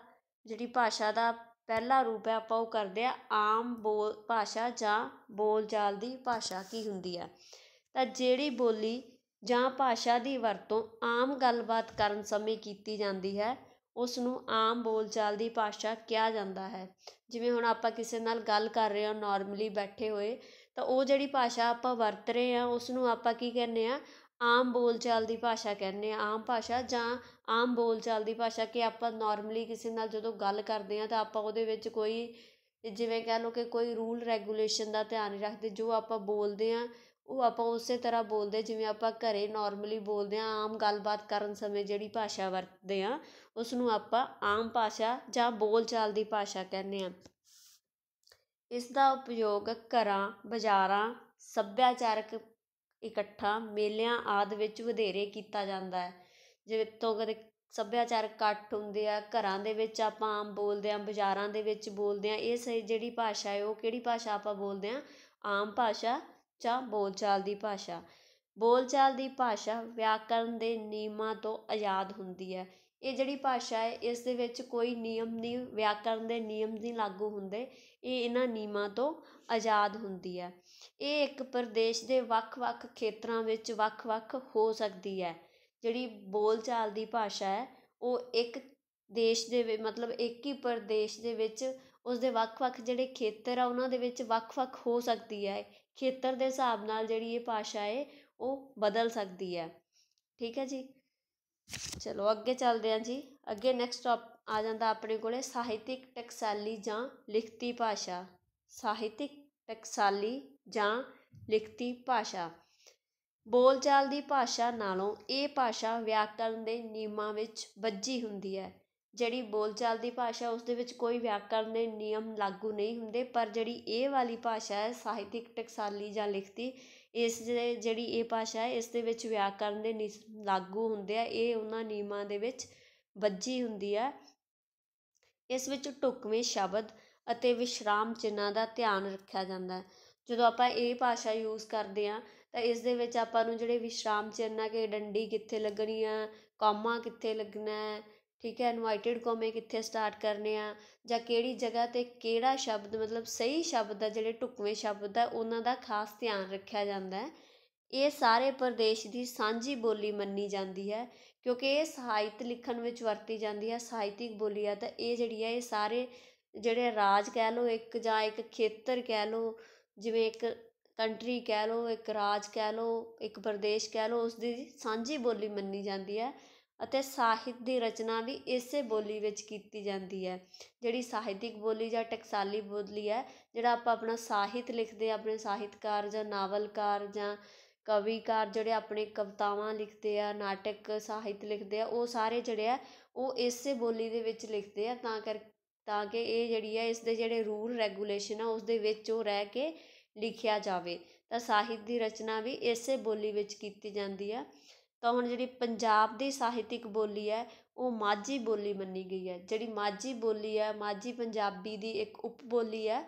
ਜਿਹੜੀ ਭਾਸ਼ਾ ਦਾ ਪਹਿਲਾ ਰੂਪ ਹੈ ਆਪਾਂ ਉਹ ਕਰਦੇ ਆ ਆਮ ਬੋਲ ਭਾਸ਼ਾ ਜਾਂ ਬੋਲਚਾਲ ਦੀ ਭਾਸ਼ਾ ਕੀ ਹੁੰਦੀ ਆ ਤਾਂ ਜਿਹੜੀ ਬੋਲੀ ਜਾਂ ਭਾਸ਼ਾ ਦੀ ਵਰਤੋਂ ਆਮ ਗੱਲਬਾਤ ਕਰਨ ਸਮੇਂ ਕੀਤੀ ਜਾਂਦੀ ਹੈ ਉਸ ਨੂੰ ਆਮ ਬੋਲਚਾਲ ਦੀ ਭਾਸ਼ਾ ਕਿਹਾ ਜਾਂਦਾ ਹੈ ਜਿਵੇਂ ਹੁਣ ਆਪਾਂ ਕਿਸੇ ਨਾਲ ਗੱਲ ਕਰ ਰਹੇ ਹਾਂ ਨੋਰਮਲੀ ਬੈਠੇ ਹੋਏ ਤਾਂ ਉਹ ਜਿਹੜੀ ਭਾਸ਼ਾ ਆਪਾਂ ਵਰਤ ਰਹੇ ਹਾਂ ਉਸ ਨੂੰ ਆਪਾਂ ਕੀ ਕਹਿੰਦੇ ਹਾਂ ਆਮ ਬੋਲਚਾਲ ਦੀ ਭਾਸ਼ਾ ਕਹਿੰਦੇ ਹਾਂ ਆਮ ਭਾਸ਼ਾ ਜਾਂ ਆਮ ਬੋਲਚਾਲ ਦੀ ਭਾਸ਼ਾ ਕਿ ਆਪਾਂ ਨੋਰਮਲੀ ਕਿਸੇ ਨਾਲ ਜਦੋਂ ਗੱਲ ਕਰਦੇ ਹਾਂ ਤਾਂ ਆਪਾਂ ਉਹਦੇ ਵਿੱਚ ਕੋਈ ਜਿਵੇਂ ਕਹਿ ਲਓ ਕਿ ਕੋਈ ਰੂਲ ਰੈਗੂਲੇਸ਼ਨ ਦਾ ਧਿਆਨ ਨਹੀਂ ਰੱਖਦੇ ਜੋ ਆਪਾਂ ਬੋਲਦੇ ਹਾਂ ਉਹ ਆਪਾਂ ਉਸੇ ਤਰ੍ਹਾਂ ਬੋਲਦੇ ਜਿਵੇਂ ਆਪਾਂ ਘਰੇ ਨੋਰਮਲੀ ਬੋਲਦੇ ਆ ਆਮ ਗੱਲਬਾਤ ਕਰਨ ਸਮੇਂ ਜਿਹੜੀ ਭਾਸ਼ਾ ਵਰਤਦੇ ਆ ਉਸ ਨੂੰ ਆਪਾਂ ਆਮ ਭਾਸ਼ਾ ਜਾਂ ਬੋਲਚਾਲ ਦੀ ਭਾਸ਼ਾ ਕਹਿੰਦੇ ਆ ਇਸ ਦਾ ਉਪਯੋਗ ਘਰਾਂ ਬਾਜ਼ਾਰਾਂ ਸੱਭਿਆਚਾਰਕ ਇਕੱਠਾ ਮੇਲਿਆਂ ਆਦਿ ਵਿੱਚ ਵਧੇਰੇ ਕੀਤਾ ਜਾਂਦਾ ਹੈ ਜਿਵੇਂ ਤੋਂ ਕਦੇ ਸੱਭਿਆਚਾਰਕ ਇਕੱਠ ਹੁੰਦੇ ਆ ਘਰਾਂ ਦੇ ਵਿੱਚ ਆਪਾਂ ਆਮ ਬੋਲਦੇ ਆ ਬਾਜ਼ਾਰਾਂ ਦੇ ਵਿੱਚ ਬੋਲਦੇ ਆ ਇਹ ਸਹੀ ਜਿਹੜੀ ਭਾਸ਼ਾ ਹੈ ਉਹ ਕਿਹੜੀ ਭਾਸ਼ਾ ਆਪਾਂ ਬੋਲਦੇ ਆ ਆਮ ਭਾਸ਼ਾ ਜਾਂ ਬੋਲਚਾਲ ਦੀ ਭਾਸ਼ਾ ਬੋਲਚਾਲ ਦੀ ਭਾਸ਼ਾ ਵਿਆਕਰਨ ਦੇ ਨਿਯਮਾਂ ਤੋਂ ਆਜ਼ਾਦ ਹੁੰਦੀ ਹੈ ਇਹ ਜਿਹੜੀ ਭਾਸ਼ਾ ਹੈ ਇਸ ਦੇ ਵਿੱਚ ਕੋਈ ਨਿਯਮ ਨਹੀਂ ਵਿਆਕਰਨ ਦੇ ਨਿਯਮ ਨਹੀਂ ਲਾਗੂ ਹੁੰਦੇ ਇਹ ਇਹਨਾਂ ਨਿਯਮਾਂ ਤੋਂ ਆਜ਼ਾਦ ਹੁੰਦੀ ਹੈ ਇਹ ਇੱਕ ਪ੍ਰਦੇਸ਼ ਦੇ ਵੱਖ-ਵੱਖ ਖੇਤਰਾਂ ਵਿੱਚ ਵੱਖ-ਵੱਖ ਹੋ ਸਕਦੀ ਹੈ ਜਿਹੜੀ ਬੋਲਚਾਲ ਦੀ ਭਾਸ਼ਾ ਹੈ ਉਹ ਇੱਕ ਦੇਸ਼ ਦੇ ਮਤਲਬ ਇੱਕ ਹੀ ਪ੍ਰਦੇਸ਼ ਦੇ ਵਿੱਚ ਉਸ ਦੇ ਵੱਖ-ਵੱਖ ਜਿਹੜੇ ਖੇਤਰ ਆ ਉਹਨਾਂ ਦੇ ਵਿੱਚ ਵੱਖ-ਵੱਖ ਹੋ ਸਕਦੀ ਹੈ ਖੇਤਰ ਦੇ ਹਿਸਾਬ ਨਾਲ ਜਿਹੜੀ ਇਹ ਭਾਸ਼ਾ ਹੈ ਉਹ ਬਦਲ ਸਕਦੀ ਹੈ ਠੀਕ ਹੈ ਜੀ ਚਲੋ ਅੱਗੇ ਚੱਲਦੇ ਹਾਂ ਜੀ ਅੱਗੇ ਨੈਕਸਟ ਆ ਜਾਂਦਾ ਆਪਣੇ ਕੋਲੇ ਸਾਹਿਤਿਕ ਟਕਸਾਲੀ ਜਾਂ ਲਿਖਤੀ ਭਾਸ਼ਾ ਸਾਹਿਤਿਕ ਟਕਸਾਲੀ ਜਾਂ ਲਿਖਤੀ ਭਾਸ਼ਾ ਬੋਲਚਾਲ ਦੀ ਭਾਸ਼ਾ ਨਾਲੋਂ ਇਹ ਭਾਸ਼ਾ ਵਿਆਕਰਨ ਦੇ ਨਿਯਮਾਂ ਵਿੱਚ ਬੱਝੀ ਹੁੰਦੀ ਹੈ ਜਿਹੜੀ ਬੋਲਚਾਲ ਦੀ ਭਾਸ਼ਾ ਉਸ ਦੇ ਵਿੱਚ ਕੋਈ ਵਿਆਕਰਨ ਦੇ ਨਿਯਮ ਲਾਗੂ ਨਹੀਂ ਹੁੰਦੇ ਪਰ ਜਿਹੜੀ ਇਹ ਵਾਲੀ ਭਾਸ਼ਾ ਹੈ ਸਾਹਿਤਿਕ ਟਕਸਾਲੀ ਜਾਂ ਲਿਖਤੀ ਇਸ ਦੇ ਜਿਹੜੀ ਇਹ ਭਾਸ਼ਾ ਹੈ ਇਸ ਦੇ ਵਿੱਚ ਵਿਆਕਰਨ ਦੇ ਨਿਯਮ ਲਾਗੂ ਹੁੰਦੇ ਆ ਇਹ ਉਹਨਾਂ ਨਿਯਮਾਂ ਦੇ ਵਿੱਚ ਬੱਝੀ ਹੁੰਦੀ ਹੈ ਇਸ ਵਿੱਚ ਢੁਕਵੇਂ ਸ਼ਬਦ ਅਤੇ ਵਿਸ਼ਰਾਮ ਚਿੰਨ੍ਹਾਂ ਦਾ ਧਿਆਨ ਰੱਖਿਆ ਜਾਂਦਾ ਹੈ ਜਦੋਂ ਆਪਾਂ ਇਹ ਭਾਸ਼ਾ ਯੂਜ਼ ਕਰਦੇ ਆ ਤਾਂ ਇਸ ਦੇ ਵਿੱਚ ਆਪਾਂ ਨੂੰ ਜਿਹੜੇ ਵਿਸ਼ਰਾਮ ਚਿੰਨ੍ਹ ਆ ਕਿ ਡੰਡੀ ਕਿੱਥੇ ਲੱਗਣੀ ਆ ਕਾਮਾ ਕਿੱਥੇ ਲੱਗਣਾ ਹੈ ਠੀਕ ਹੈ ਇਨਵਾਈਟਡ ਕੋਮੇ ਕਿੱਥੇ ਸਟਾਰਟ ਕਰਨੇ ਆ ਜਾਂ ਕਿਹੜੀ ਜਗ੍ਹਾ ਤੇ ਕਿਹੜਾ ਸ਼ਬਦ ਮਤਲਬ ਸਹੀ ਸ਼ਬਦ ਦਾ ਜਿਹੜੇ ਟੁਕਵੇਂ ਸ਼ਬਦ ਆ ਉਹਨਾਂ ਦਾ ਖਾਸ ਧਿਆਨ ਰੱਖਿਆ ਜਾਂਦਾ ਹੈ ਇਹ ਸਾਰੇ ਪ੍ਰਦੇਸ਼ ਦੀ ਸਾਂਝੀ ਬੋਲੀ ਮੰਨੀ ਜਾਂਦੀ ਹੈ ਕਿਉਂਕਿ ਇਹ ਸਾਹਿਤ ਲਿਖਣ ਵਿੱਚ ਵਰਤੀ ਜਾਂਦੀ ਹੈ ਸਾਹਿਤਿਕ ਬੋਲੀ ਆ ਤਾਂ ਇਹ ਜਿਹੜੀ ਹੈ ਇਹ ਸਾਰੇ ਜਿਹੜੇ ਰਾਜ ਕਹਿ ਲਓ ਇੱਕ ਜਾਂ ਇੱਕ ਖੇਤਰ ਕਹਿ ਲਓ ਜਿਵੇਂ ਇੱਕ ਕੰਟਰੀ ਕਹਿ ਲਓ ਇੱਕ ਰਾਜ ਕਹਿ ਲਓ ਇੱਕ ਪ੍ਰਦੇਸ਼ ਕਹਿ ਲਓ ਉਸ ਦੀ ਸਾਂਝੀ ਬੋਲੀ ਮੰਨੀ ਜਾਂਦੀ ਹੈ ਅਤੇ ਸਾਹਿਤ ਦੀ ਰਚਨਾ ਵੀ ਇਸੇ ਬੋਲੀ ਵਿੱਚ ਕੀਤੀ ਜਾਂਦੀ ਹੈ ਜਿਹੜੀ ਸਾਹਿਤਿਕ ਬੋਲੀ ਜਾਂ ਟਕਸਾਲੀ ਬੋਲੀ ਹੈ ਜਿਹੜਾ ਆਪਾਂ ਆਪਣਾ ਸਾਹਿਤ ਲਿਖਦੇ ਆਪਣੇ ਸਾਹਿਤਕਾਰ ਜਾਂ ਨਾਵਲਕਾਰ ਜਾਂ ਕਵੀਕਾਰ ਜਿਹੜੇ ਆਪਣੇ ਕਵਤਾਵਾਂ ਲਿਖਦੇ ਆ ਨਾਟਕ ਸਾਹਿਤ ਲਿਖਦੇ ਆ ਉਹ ਸਾਰੇ ਜਿਹੜੇ ਆ ਉਹ ਇਸੇ ਬੋਲੀ ਦੇ ਵਿੱਚ ਲਿਖਦੇ ਆ ਤਾਂ ਕਰ ਤਾਂ ਕਿ ਇਹ ਜਿਹੜੀ ਹੈ ਇਸ ਦੇ ਜਿਹੜੇ ਰੂਲ ਰੈਗੂਲੇਸ਼ਨ ਆ ਉਸ ਦੇ ਵਿੱਚ ਉਹ ਰਹਿ ਕੇ ਲਿਖਿਆ ਜਾਵੇ ਤਾਂ ਸਾਹਿਤ ਦੀ ਰਚਨਾ ਵੀ ਇਸੇ ਬੋਲੀ ਵਿੱਚ ਕੀਤੀ ਜਾਂਦੀ ਆ ਤਾਂ ਹੁਣ ਜਿਹੜੀ ਪੰਜਾਬ ਦੀ ਸਾਹਿਤਿਕ ਬੋਲੀ ਹੈ ਉਹ ਮਾਝੀ ਬੋਲੀ ਮੰਨੀ ਗਈ ਹੈ ਜਿਹੜੀ ਮਾਝੀ ਬੋਲੀ ਹੈ ਮਾਝੀ ਪੰਜਾਬੀ ਦੀ ਇੱਕ ਉਪ ਬੋਲੀ ਹੈ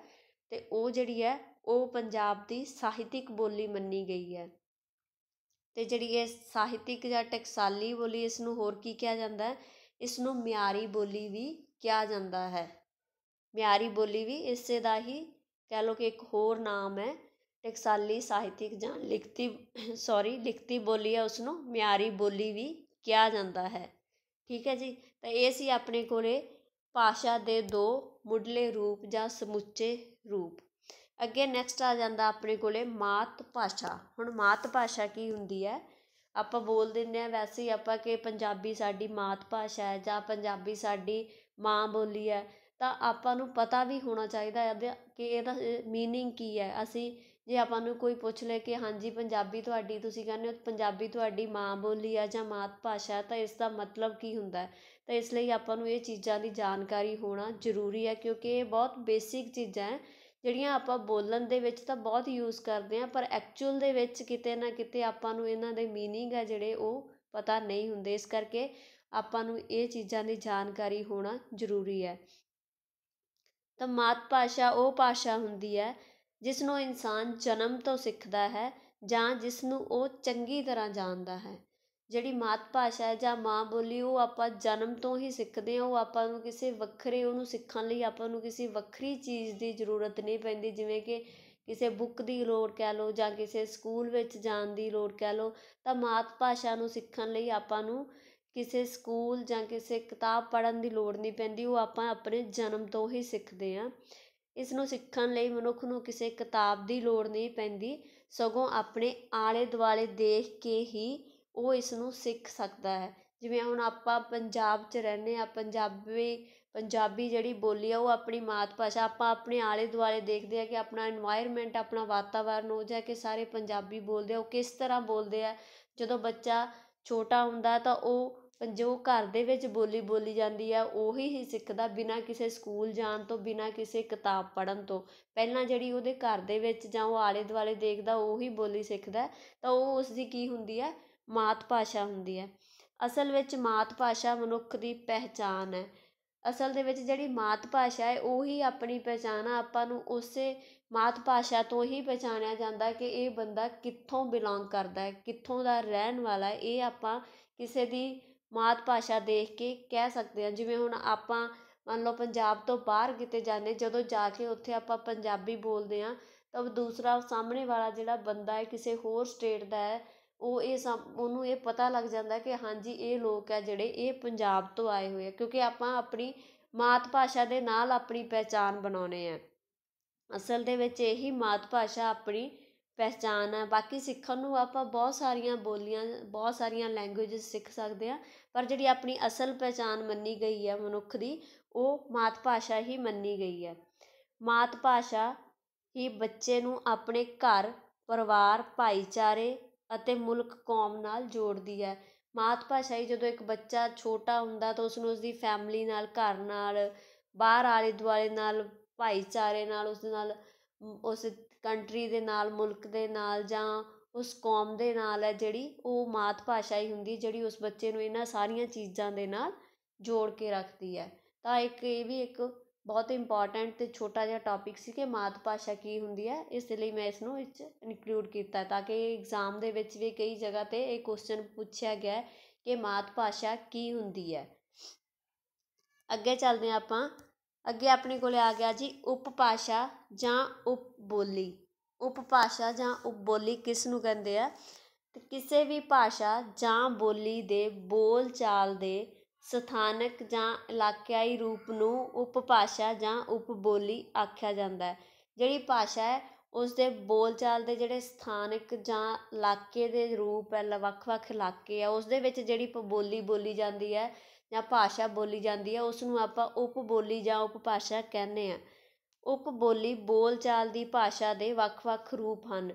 ਤੇ ਉਹ ਜਿਹੜੀ ਹੈ ਉਹ ਪੰਜਾਬ ਦੀ ਸਾਹਿਤਿਕ ਬੋਲੀ ਮੰਨੀ ਗਈ ਹੈ ਤੇ ਜਿਹੜੀ ਇਹ ਸਾਹਿਤਿਕ ਜਾਂ ਟਕਸਾਲੀ ਬੋਲੀ ਇਸ ਨੂੰ ਹੋਰ ਕੀ ਕਿਹਾ ਜਾਂਦਾ ਹੈ ਇਸ ਨੂੰ ਮਿਆਰੀ ਬੋਲੀ ਵੀ ਕਿਹਾ ਜਾਂਦਾ ਹੈ ਮਿਆਰੀ ਬੋਲੀ ਵੀ ਇਸੇ ਦਾ ਹੀ ਕਹਿ ਲਓ ਕਿ ਇੱਕ ਹੋਰ ਨਾਮ ਹੈ ਟਕਸਾਲੀ ਸਾਹਿਤਿਕ ਜਾਂ ਲਿਖਤੀ ਸੌਰੀ ਲਿਖਤੀ ਬੋਲੀ ਆ ਉਸ ਨੂੰ ਮਿਆਰੀ ਬੋਲੀ ਵੀ ਕਿਹਾ ਜਾਂਦਾ ਹੈ ਠੀਕ ਹੈ ਜੀ ਤਾਂ ਇਹ ਸੀ ਆਪਣੇ ਕੋਲੇ ਭਾਸ਼ਾ ਦੇ ਦੋ ਮੁੱਢਲੇ ਰੂਪ ਜਾਂ ਸਮੁੱਚੇ ਰੂਪ ਅੱਗੇ ਨੈਕਸਟ ਆ ਜਾਂਦਾ ਆਪਣੇ ਕੋਲੇ ਮਾਤ ਭਾਸ਼ਾ ਹੁਣ ਮਾਤ ਭਾਸ਼ਾ ਕੀ ਹੁੰਦੀ ਹੈ ਆਪਾਂ ਬੋਲ ਦਿੰਦੇ ਆ ਵੈਸੇ ਹੀ ਆਪਾਂ ਕਿ ਪੰਜਾਬੀ ਸਾਡੀ ਮਾਤ ਭਾਸ਼ਾ ਹੈ ਜਾਂ ਪੰਜਾਬੀ ਸਾਡੀ ਮਾਂ ਬੋਲੀ ਹੈ ਤਾਂ ਆਪਾਂ ਨੂੰ ਪਤਾ ਵੀ ਹੋਣਾ ਚਾਹੀਦਾ ਹੈ ਕਿ ਇਹਦਾ ਮੀਨਿੰਗ ਕੀ ਹੈ ਅਸੀਂ ਜੇ ਆਪਾਂ ਨੂੰ ਕੋਈ ਪੁੱਛ ਲੈ ਕਿ ਹਾਂਜੀ ਪੰਜਾਬੀ ਤੁਹਾਡੀ ਤੁਸੀਂ ਕਹਿੰਦੇ ਹੋ ਪੰਜਾਬੀ ਤੁਹਾਡੀ ਮਾਂ ਬੋਲੀ ਆ ਜਾਂ ਮਾਤ ਭਾਸ਼ਾ ਤਾਂ ਇਸ ਦਾ ਮਤਲਬ ਕੀ ਹੁੰਦਾ ਤਾਂ ਇਸ ਲਈ ਆਪਾਂ ਨੂੰ ਇਹ ਚੀਜ਼ਾਂ ਦੀ ਜਾਣਕਾਰੀ ਹੋਣਾ ਜ਼ਰੂਰੀ ਹੈ ਕਿਉਂਕਿ ਇਹ ਬਹੁਤ ਬੇਸਿਕ ਚੀਜ਼ਾਂ ਹੈ ਜਿਹੜੀਆਂ ਆਪਾਂ ਬੋਲਣ ਦੇ ਵਿੱਚ ਤਾਂ ਬਹੁਤ ਯੂਜ਼ ਕਰਦੇ ਹਾਂ ਪਰ ਐਕਚੁਅਲ ਦੇ ਵਿੱਚ ਕਿਤੇ ਨਾ ਕਿਤੇ ਆਪਾਂ ਨੂੰ ਇਹਨਾਂ ਦੇ ਮੀਨਿੰਗ ਆ ਜਿਹੜੇ ਉਹ ਪਤਾ ਨਹੀਂ ਹੁੰਦੇ ਇਸ ਕਰਕੇ ਆਪਾਂ ਨੂੰ ਇਹ ਚੀਜ਼ਾਂ ਦੀ ਜਾਣਕਾਰੀ ਹੋਣਾ ਜ਼ਰੂਰੀ ਹੈ ਤਾਂ ਮਾਤ ਭਾਸ਼ਾ ਉਹ ਭਾਸ਼ਾ ਹੁੰਦੀ ਹੈ ਜਿਸ ਨੂੰ ਇਨਸਾਨ ਜਨਮ ਤੋਂ ਸਿੱਖਦਾ ਹੈ ਜਾਂ ਜਿਸ ਨੂੰ ਉਹ ਚੰਗੀ ਤਰ੍ਹਾਂ ਜਾਣਦਾ ਹੈ ਜਿਹੜੀ ਮਾਤ ਭਾਸ਼ਾ ਹੈ ਜਾਂ ਮਾਂ ਬੋਲੀ ਉਹ ਆਪਾਂ ਜਨਮ ਤੋਂ ਹੀ ਸਿੱਖਦੇ ਹਾਂ ਉਹ ਆਪਾਂ ਨੂੰ ਕਿਸੇ ਵੱਖਰੇ ਉਹਨੂੰ ਸਿੱਖਣ ਲਈ ਆਪਾਂ ਨੂੰ ਕਿਸੇ ਵੱਖਰੀ ਚੀਜ਼ ਦੀ ਜ਼ਰੂਰਤ ਨਹੀਂ ਪੈਂਦੀ ਜਿਵੇਂ ਕਿ ਕਿਸੇ ਬੁੱਕ ਦੀ ਲੋੜ ਕਹਿ ਲਓ ਜਾਂ ਕਿਸੇ ਸਕੂਲ ਵਿੱਚ ਜਾਣ ਦੀ ਲੋੜ ਕਹਿ ਲਓ ਤਾਂ ਮਾਤ ਭਾਸ਼ਾ ਨੂੰ ਸਿੱਖਣ ਲਈ ਆਪਾਂ ਨੂੰ ਕਿਸੇ ਸਕੂਲ ਜਾਂ ਕਿਸੇ ਕਿਤਾਬ ਪੜ੍ਹਨ ਦੀ ਲੋੜ ਨਹੀਂ ਪੈਂਦੀ ਉਹ ਆਪਾਂ ਆਪਣੇ ਜਨਮ ਤੋਂ ਹੀ ਸਿੱਖਦੇ ਹਾਂ ਇਸ ਨੂੰ ਸਿੱਖਣ ਲਈ ਮਨੁੱਖ ਨੂੰ ਕਿਸੇ ਕਿਤਾਬ ਦੀ ਲੋੜ ਨਹੀਂ ਪੈਂਦੀ ਸਗੋਂ ਆਪਣੇ ਆਲੇ ਦੁਆਲੇ ਦੇਖ ਕੇ ਹੀ ਉਹ ਇਸ ਨੂੰ ਸਿੱਖ ਸਕਦਾ ਹੈ ਜਿਵੇਂ ਹੁਣ ਆਪਾਂ ਪੰਜਾਬ 'ਚ ਰਹਿੰਦੇ ਹਾਂ ਪੰਜਾਬੀ ਪੰਜਾਬੀ ਜਿਹੜੀ ਬੋਲੀ ਆ ਉਹ ਆਪਣੀ ਮਾਤ ਭਾਸ਼ਾ ਆਪਾਂ ਆਪਣੇ ਆਲੇ ਦੁਆਲੇ ਦੇਖਦੇ ਹਾਂ ਕਿ ਆਪਣਾ ਇਨਵਾਇਰਮੈਂਟ ਆਪਣਾ ਵਾਤਾਵਰਨ ਉਹ ਜਿਹਾ ਕਿ ਸਾਰੇ ਪੰਜਾਬੀ ਬੋਲਦੇ ਆ ਉਹ ਕਿਸ ਤਰ੍ਹਾਂ ਬੋਲਦੇ ਆ ਜਦੋਂ ਬੱਚਾ ਛੋਟਾ ਹੁੰਦਾ ਤਾਂ ਉਹ ਜੋ ਘਰ ਦੇ ਵਿੱਚ ਬੋਲੀ ਬੋਲੀ ਜਾਂਦੀ ਆ ਉਹੀ ਹੀ ਸਿੱਖਦਾ ਬਿਨਾਂ ਕਿਸੇ ਸਕੂਲ ਜਾਣ ਤੋਂ ਬਿਨਾਂ ਕਿਸੇ ਕਿਤਾਬ ਪੜ੍ਹਨ ਤੋਂ ਪਹਿਲਾਂ ਜਿਹੜੀ ਉਹਦੇ ਘਰ ਦੇ ਵਿੱਚ ਜਾਂ ਉਹ ਆਲੇ ਦੁਆਲੇ ਦੇਖਦਾ ਉਹੀ ਬੋਲੀ ਸਿੱਖਦਾ ਤਾਂ ਉਹ ਉਸ ਦੀ ਕੀ ਹੁੰਦੀ ਹੈ ਮਾਤ ਭਾਸ਼ਾ ਹੁੰਦੀ ਹੈ ਅਸਲ ਵਿੱਚ ਮਾਤ ਭਾਸ਼ਾ ਮਨੁੱਖ ਦੀ ਪਹਿਚਾਨ ਹੈ ਅਸਲ ਦੇ ਵਿੱਚ ਜਿਹੜੀ ਮਾਤ ਭਾਸ਼ਾ ਹੈ ਉਹੀ ਆਪਣੀ ਪਛਾਣ ਆ ਆਪਾਂ ਨੂੰ ਉਸੇ ਮਾਤ ਭਾਸ਼ਾ ਤੋਂ ਹੀ ਪਛਾਣਿਆ ਜਾਂਦਾ ਕਿ ਇਹ ਬੰਦਾ ਕਿੱਥੋਂ ਬਿਲੋਂਗ ਕਰਦਾ ਹੈ ਕਿੱਥੋਂ ਦਾ ਰਹਿਣ ਵਾਲਾ ਹੈ ਇਹ ਆਪਾਂ ਕਿਸੇ ਦੀ ਮਾਤ ਭਾਸ਼ਾ ਦੇਖ ਕੇ ਕਹਿ ਸਕਦੇ ਹਾਂ ਜਿਵੇਂ ਹੁਣ ਆਪਾਂ ਮੰਨ ਲਓ ਪੰਜਾਬ ਤੋਂ ਬਾਹਰ ਕਿਤੇ ਜਾਂਦੇ ਜਦੋਂ ਜਾ ਕੇ ਉੱਥੇ ਆਪਾਂ ਪੰਜਾਬੀ ਬੋਲਦੇ ਹਾਂ ਤਾਂ ਦੂਸਰਾ ਸਾਹਮਣੇ ਵਾਲਾ ਜਿਹੜਾ ਬੰਦਾ ਹੈ ਕਿਸੇ ਹੋਰ ਸਟੇਟ ਦਾ ਹੈ ਉਹ ਇਹ ਉਹਨੂੰ ਇਹ ਪਤਾ ਲੱਗ ਜਾਂਦਾ ਕਿ ਹਾਂਜੀ ਇਹ ਲੋਕ ਹੈ ਜਿਹੜੇ ਇਹ ਪੰਜਾਬ ਤੋਂ ਆਏ ਹੋਏ ਆ ਕਿਉਂਕਿ ਆਪਾਂ ਆਪਣੀ ਮਾਤ ਭਾਸ਼ਾ ਦੇ ਨਾਲ ਆਪਣੀ ਪਹਿਚਾਣ ਬਣਾਉਂਦੇ ਹਾਂ ਅਸਲ ਦੇ ਵਿੱਚ ਇਹੀ ਮਾਤ ਭਾਸ਼ਾ ਆਪਣੀ ਪਹਿਚਾਨ ਆ ਬਾਕੀ ਸਿੱਖਣ ਨੂੰ ਆਪਾਂ ਬਹੁਤ ਸਾਰੀਆਂ ਬੋਲੀਆਂ ਬਹੁਤ ਸਾਰੀਆਂ ਲੈਂਗੁਏਜਸ ਸਿੱਖ ਸਕਦੇ ਆ ਪਰ ਜਿਹੜੀ ਆਪਣੀ ਅਸਲ ਪਹਿਚਾਨ ਮੰਨੀ ਗਈ ਹੈ ਮਨੁੱਖ ਦੀ ਉਹ ਮਾਤ ਭਾਸ਼ਾ ਹੀ ਮੰਨੀ ਗਈ ਹੈ ਮਾਤ ਭਾਸ਼ਾ ਹੀ ਬੱਚੇ ਨੂੰ ਆਪਣੇ ਘਰ ਪਰਿਵਾਰ ਭਾਈਚਾਰੇ ਅਤੇ ਮੁਲਕ ਕੌਮ ਨਾਲ ਜੋੜਦੀ ਹੈ ਮਾਤ ਭਾਸ਼ਾ ਹੀ ਜਦੋਂ ਇੱਕ ਬੱਚਾ ਛੋਟਾ ਹੁੰਦਾ ਤਾਂ ਉਸ ਨੂੰ ਉਸ ਦੀ ਫੈਮਿਲੀ ਨਾਲ ਘਰ ਨਾਲ ਬਾਹਰ ਆਲੇ ਦੁਆਲੇ ਨਾਲ ਭਾਈਚਾਰੇ ਨਾਲ ਉਸ ਨਾਲ ਉਸ ਕੰਟਰੀ ਦੇ ਨਾਲ ਮੁਲਕ ਦੇ ਨਾਲ ਜਾਂ ਉਸ ਕੌਮ ਦੇ ਨਾਲ ਹੈ ਜਿਹੜੀ ਉਹ ਮਾਤ ਭਾਸ਼ਾ ਹੀ ਹੁੰਦੀ ਜਿਹੜੀ ਉਸ ਬੱਚੇ ਨੂੰ ਇਹਨਾਂ ਸਾਰੀਆਂ ਚੀਜ਼ਾਂ ਦੇ ਨਾਲ ਜੋੜ ਕੇ ਰੱਖਦੀ ਹੈ ਤਾਂ ਇੱਕ ਇਹ ਵੀ ਇੱਕ ਬਹੁਤ ਇੰਪੋਰਟੈਂਟ ਤੇ ਛੋਟਾ ਜਿਹਾ ਟੌਪਿਕ ਸੀ ਕਿ ਮਾਤ ਭਾਸ਼ਾ ਕੀ ਹੁੰਦੀ ਹੈ ਇਸ ਲਈ ਮੈਂ ਇਸ ਨੂੰ ਵਿੱਚ ਇਨਕਲੂਡ ਕੀਤਾ ਤਾਂ ਕਿ ਐਗਜ਼ਾਮ ਦੇ ਵਿੱਚ ਵੀ ਕਈ ਜਗ੍ਹਾ ਤੇ ਇਹ ਕੁਐਸਚਨ ਪੁੱਛਿਆ ਗਿਆ ਕਿ ਮਾਤ ਭਾਸ਼ਾ ਕੀ ਹੁੰਦੀ ਹੈ ਅੱਗੇ ਚੱਲਦੇ ਆਪਾਂ ਅੱਗੇ ਆਪਣੇ ਕੋਲ ਆ ਗਿਆ ਜੀ ਉਪਭਾਸ਼ਾ ਜਾਂ ਉਪ ਬੋਲੀ ਉਪਭਾਸ਼ਾ ਜਾਂ ਉਪ ਬੋਲੀ ਕਿਸ ਨੂੰ ਕਹਿੰਦੇ ਆ ਤੇ ਕਿਸੇ ਵੀ ਭਾਸ਼ਾ ਜਾਂ ਬੋਲੀ ਦੇ ਬੋਲ ਚਾਲ ਦੇ ਸਥਾਨਕ ਜਾਂ ਇਲਾਕਾਈ ਰੂਪ ਨੂੰ ਉਪਭਾਸ਼ਾ ਜਾਂ ਉਪ ਬੋਲੀ ਆਖਿਆ ਜਾਂਦਾ ਹੈ ਜਿਹੜੀ ਭਾਸ਼ਾ ਹੈ ਉਸ ਦੇ ਬੋਲਚਾਲ ਦੇ ਜਿਹੜੇ ਸਥਾਨਕ ਜਾਂ ਇਲਾਕੇ ਦੇ ਰੂਪ ਹੈ ਵੱਖ ਵੱਖ ਇਲਾਕੇ ਆ ਉਸ ਦੇ ਵਿੱਚ ਜਿਹੜੀ ਬੋਲੀ ਬੋਲੀ ਜਾਂਦੀ ਹੈ ਜਾਂ ਭਾਸ਼ਾ ਬੋਲੀ ਜਾਂਦੀ ਹੈ ਉਸ ਨੂੰ ਆਪਾਂ ਉਪ ਬੋਲੀ ਜਾਂ ਉਪ ਭਾਸ਼ਾ ਕਹਿੰਦੇ ਹਾਂ ਉਪ ਬੋਲੀ ਬੋਲਚਾਲ ਦੀ ਭਾਸ਼ਾ ਦੇ ਵੱਖ ਵੱਖ ਰੂਪ ਹਨ